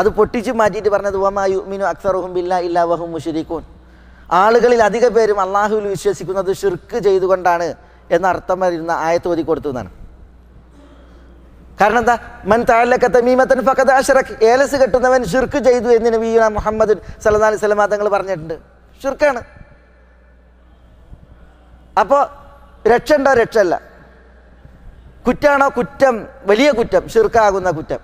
അത് പൊട്ടിച്ച് മാറ്റിയിട്ട് പറഞ്ഞത് വമായു മീനു അക്സറുഹും ഇല്ല വഹും മുഷരിക്കൂൻ ആളുകളിൽ അധിക പേരും അള്ളാഹുവിൽ വിശ്വസിക്കുന്നത് ഷിർക്ക് ചെയ്തുകൊണ്ടാണ് എന്ന അർത്ഥം വരുന്ന ആയത്ത് ഓതി കൊടുത്തു എന്നാണ് കാരണം എന്താ മൻ താലക്ക തമീമത്തൻ ഫക്കത് അഷറഖ് ഏലസ് കെട്ടുന്നവൻ ഷിർക്ക് ചെയ്തു എന്ന് വി മുഹമ്മദ് സലഹ് സ്വലമാ തങ്ങൾ പറഞ്ഞിട്ടുണ്ട് ഷിർക്കാണ് അപ്പോൾ രക്ഷ ഉണ്ടോ രക്ഷ കുറ്റാണോ കുറ്റം വലിയ കുറ്റം ഷിർക്കാകുന്ന കുറ്റം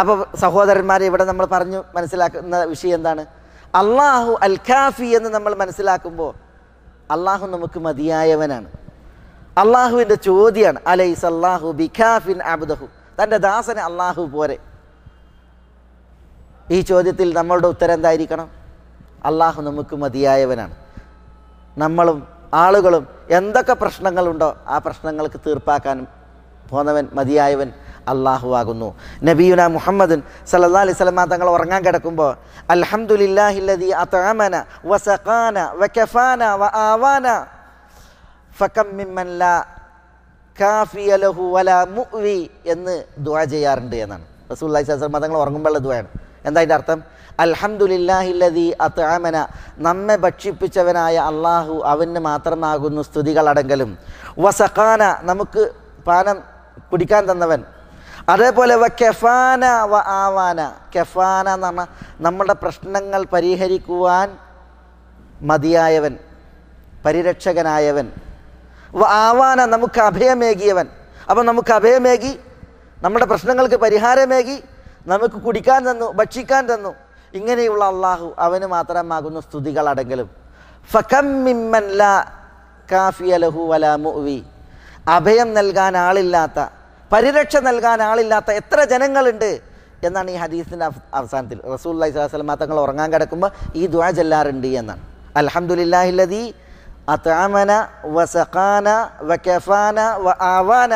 അപ്പോൾ സഹോദരന്മാരെ ഇവിടെ നമ്മൾ പറഞ്ഞു മനസ്സിലാക്കുന്ന വിഷയം എന്താണ് അള്ളാഹു അൽ ഖാഫി എന്ന് നമ്മൾ മനസ്സിലാക്കുമ്പോൾ അള്ളാഹു നമുക്ക് മതിയായവനാണ് അള്ളാഹുവിൻ്റെ ചോദ്യമാണ് അലൈസ് അള്ളാഹു ബിഖാഫിൻ അബുദഹു തൻ്റെ ദാസന് അള്ളാഹു പോരെ ഈ ചോദ്യത്തിൽ നമ്മളുടെ ഉത്തരം എന്തായിരിക്കണം അള്ളാഹു നമുക്ക് മതിയായവനാണ് നമ്മളും ആളുകളും എന്തൊക്കെ പ്രശ്നങ്ങളുണ്ടോ ആ പ്രശ്നങ്ങൾക്ക് തീർപ്പാക്കാനും പോന്നവൻ മതിയായവൻ അള്ളാഹുവാകുന്നു നബീന മുഹമ്മദുൻ സല്ലാ അലൈഹി സ്വലമ തങ്ങൾ ഉറങ്ങാൻ കിടക്കുമ്പോൾ അൽഹമുല്ലാഹില്ലതി അതാമന വസഖാന വക്കഫാന വ ആവാന ഫക്കമ്മിമ്മല്ല കാഫിയലഹു വല മുവി എന്ന് ദുആ ചെയ്യാറുണ്ട് എന്നാണ് റസൂല്ലാഹി സ്വലമ തങ്ങൾ ഉറങ്ങുമ്പോഴുള്ള ദുആയാണ് എന്താ ഇതിൻ്റെ അർത്ഥം അൽഹമുല്ലാഹില്ലതി അത്അമന നമ്മെ ഭക്ഷിപ്പിച്ചവനായ അള്ളാഹു അവന് മാത്രമാകുന്നു സ്തുതികളടങ്കലും വസഖാന നമുക്ക് പാനം കുടിക്കാൻ തന്നവൻ അതേപോലെ വ കെഫാന വ ആവാന കെഫാന എന്ന് പറഞ്ഞാൽ നമ്മുടെ പ്രശ്നങ്ങൾ പരിഹരിക്കുവാൻ മതിയായവൻ പരിരക്ഷകനായവൻ വ ആവാന നമുക്ക് അഭയമേകിയവൻ അപ്പം നമുക്ക് അഭയമേകി നമ്മുടെ പ്രശ്നങ്ങൾക്ക് പരിഹാരമേകി നമുക്ക് കുടിക്കാൻ തന്നു ഭക്ഷിക്കാൻ തന്നു ഇങ്ങനെയുള്ള അള്ളാഹു അവന് മാത്രമാകുന്ന സ്തുതികളടങ്ങലും ഫക്കമ്മിമ്മല്ല കാഫിയലഹു വലാമുവി അഭയം നൽകാൻ ആളില്ലാത്ത പരിരക്ഷ നൽകാൻ ആളില്ലാത്ത എത്ര ജനങ്ങളുണ്ട് എന്നാണ് ഈ ഹദീസിൻ്റെ അവസാനത്തിൽ റസൂല്ലായി സ്വലാസ്ലമ തങ്ങൾ ഉറങ്ങാൻ കിടക്കുമ്പോൾ ഈ ദ്വാ ചെല്ലാറുണ്ട് എന്നാണ് അലഹമുല്ലാഹില്ലതി അതാമന വസഖാന വകഫാന വ ആവാന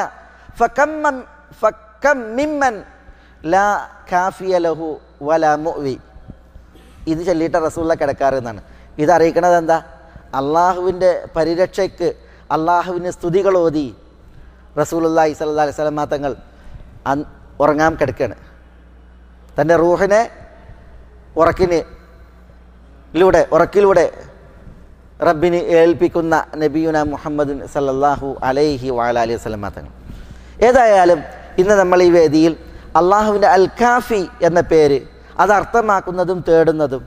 ഫക്കം മിമ്മൻ ലാ കാഫിയ ലഹു വല മുവി ഇത് ചൊല്ലിയിട്ട് റസൂള്ള കിടക്കാറ് എന്നാണ് ഇത് എന്താ അള്ളാഹുവിൻ്റെ പരിരക്ഷയ്ക്ക് അള്ളാഹുവിന് സ്തുതികൾ ഓതി റസൂലുല്ലാ ഇസല്ലാ അലൈഹി സ്വലമാ തങ്ങൾ ഉറങ്ങാൻ കിടക്കുകയാണ് തൻ്റെ റൂഹിനെ ഉറക്കിന് ലൂടെ ഉറക്കിലൂടെ റബ്ബിന് ഏൽപ്പിക്കുന്ന നബിയുന മുഹമ്മദ് സല്ലാഹു അലൈഹി വാല അലൈഹി സ്വലം തങ്ങൾ ഏതായാലും ഇന്ന് നമ്മൾ ഈ വേദിയിൽ അള്ളാഹുവിൻ്റെ അൽ കാഫി എന്ന പേര് അത് അർത്ഥമാക്കുന്നതും തേടുന്നതും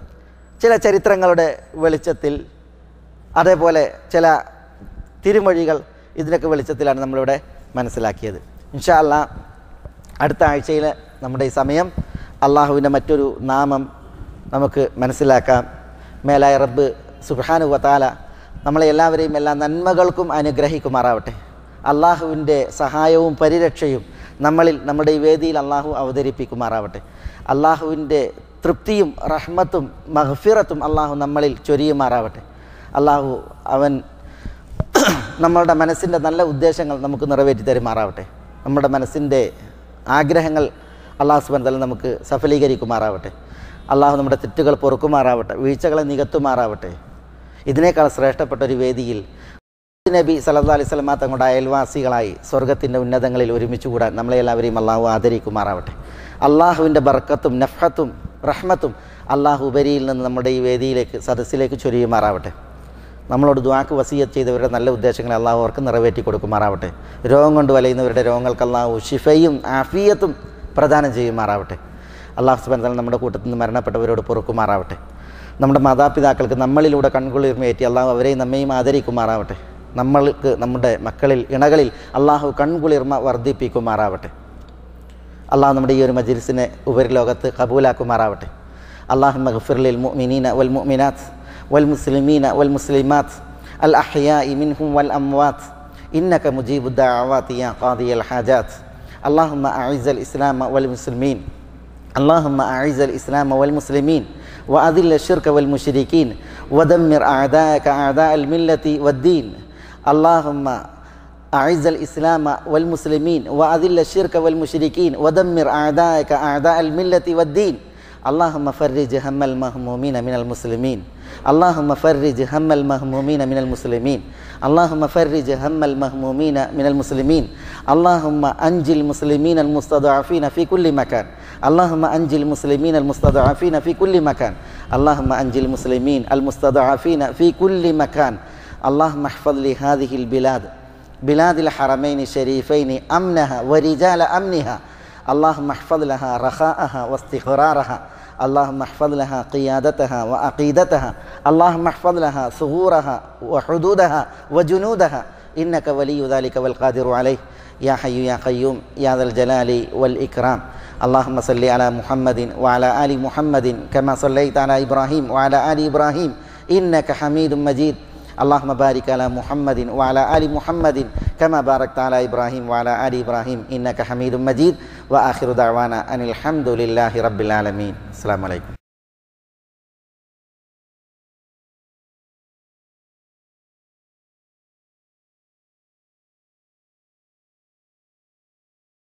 ചില ചരിത്രങ്ങളുടെ വെളിച്ചത്തിൽ അതേപോലെ ചില തിരുമൊഴികൾ ഇതിനൊക്കെ വെളിച്ചത്തിലാണ് നമ്മളിവിടെ മനസ്സിലാക്കിയത് ഇൻഷാ അല്ലാ അടുത്ത ആഴ്ചയിൽ നമ്മുടെ ഈ സമയം അള്ളാഹുവിൻ്റെ മറ്റൊരു നാമം നമുക്ക് മനസ്സിലാക്കാം മേലായ റബ്ബ് സുഹാനുവത്താല നമ്മളെ എല്ലാവരെയും എല്ലാ നന്മകൾക്കും അനുഗ്രഹിക്കുമാറാവട്ടെ അള്ളാഹുവിൻ്റെ സഹായവും പരിരക്ഷയും നമ്മളിൽ നമ്മുടെ ഈ വേദിയിൽ അള്ളാഹു അവതരിപ്പിക്കുമാറാവട്ടെ അള്ളാഹുവിൻ്റെ തൃപ്തിയും റഹ്മത്തും മഹഫിറത്തും അള്ളാഹു നമ്മളിൽ ചൊരിയുമാറാവട്ടെ അള്ളാഹു അവൻ നമ്മളുടെ മനസ്സിൻ്റെ നല്ല ഉദ്ദേശങ്ങൾ നമുക്ക് നിറവേറ്റി തരുമാറാവട്ടെ നമ്മുടെ മനസ്സിൻ്റെ ആഗ്രഹങ്ങൾ അള്ളാഹു സുബൻ തല നമുക്ക് സഫലീകരിക്കുമാറാവട്ടെ അള്ളാഹു നമ്മുടെ തെറ്റുകൾ പൊറുക്കുമാറാവട്ടെ വീഴ്ചകളെ നികത്തുമാറാവട്ടെ ഇതിനേക്കാൾ ശ്രേഷ്ഠപ്പെട്ട ഒരു വേദിയിൽ നബി സല്ലാ അലൈഹി സ്വലമ തങ്ങളുടെ അയൽവാസികളായി സ്വർഗത്തിൻ്റെ ഉന്നതങ്ങളിൽ ഒരുമിച്ച് കൂടാൻ നമ്മളെ എല്ലാവരെയും അള്ളാഹു ആദരിക്കുമാറാവട്ടെ അള്ളാഹുവിൻ്റെ ബർക്കത്തും നഫ്ഹത്തും റഹ്മത്തും അള്ളാഹു ഉപരിയിൽ നിന്ന് നമ്മുടെ ഈ വേദിയിലേക്ക് സദസ്സിലേക്ക് ചൊരിയുമാറാവട്ടെ നമ്മളോട് ദ്വാക്ക് വസീയത്ത് ചെയ്തവരുടെ നല്ല ഉദ്ദേശങ്ങൾ അള്ളാഹു അവർക്ക് നിറവേറ്റി കൊടുക്കുമാറാവട്ടെ രോഗം കൊണ്ട് വലയുന്നവരുടെ രോഗങ്ങൾക്ക് അള്ളാഹു ഷിഫയും ആഫിയത്തും പ്രദാനം ചെയ്യുമാറാവട്ടെ അള്ളാഹു സുബാൻ നമ്മുടെ കൂട്ടത്തിൽ നിന്ന് മരണപ്പെട്ടവരോട് പൊറുക്കുമാറാവട്ടെ നമ്മുടെ മാതാപിതാക്കൾക്ക് നമ്മളിലൂടെ കൺകുളിർമേറ്റി അള്ളാഹു അവരെയും നമ്മയും ആദരിക്കുമാറാവട്ടെ നമ്മൾക്ക് നമ്മുടെ മക്കളിൽ ഇണകളിൽ അള്ളാഹു കൺകുളിർമ വർദ്ധിപ്പിക്കുമാറാവട്ടെ അള്ളാഹു നമ്മുടെ ഈ ഒരു മജിൽസിനെ ഉപരിലോകത്ത് കബൂലാക്കുമാറാവട്ടെ അള്ളാഹു മഹഫിർലിൽ മുഅ്മിനീന വൽ മുഅ്മിനാത്ത് വൽ മുസ്ലിമീന വൽ മുസ്ലിമാത്ത് അൽ അഹ്യാ മിൻഹും വൽ അംവാത്ത് ഇന്നക മുജീബുദ്ദ യാ ഖാദി അൽ ഹാജാത്ത് അള്ളാഹുമ്മ അൽ ഇസ്ലാമ വൽ മുസ്ലിമീൻ മുസ്ലിമീൻ വ അതിൽ ഷിർക്ക വൽ الشرك والمشركين ودمر أعداءك അൽ മില്ലത്തി വദ്ദീൻ اللهم أعز الإسلام والمسلمين وأذل الشرك والمشركين ودمر أعدائك أعداء الملة والدين اللهم فرج هم المهمومين من المسلمين اللهم فرج هم المهمومين من المسلمين اللهم فرج هم المهمومين من المسلمين اللهم أنجي المسلمين المستضعفين في كل مكان اللهم أنجي المسلمين المستضعفين في كل مكان اللهم أنجي المسلمين المستضعفين في كل مكان اللهم احفظ لي هذه البلاد بلاد الحرمين الشريفين أمنها ورجال أمنها اللهم احفظ لها رخاءها واستقرارها اللهم احفظ لها قيادتها وعقيدتها اللهم احفظ لها ثغورها وحدودها وجنودها إنك ولي ذلك والقادر عليه يا حي يا قيوم يا ذا الجلال والإكرام اللهم صل على محمد وعلى آل محمد كما صليت على إبراهيم وعلى آل إبراهيم إنك حميد مجيد اللهم بارك على محمد وعلى آل محمد كما باركت على إبراهيم وعلى آل إبراهيم إنك حميد مجيد وآخر دعوانا أن الحمد لله رب العالمين السلام عليكم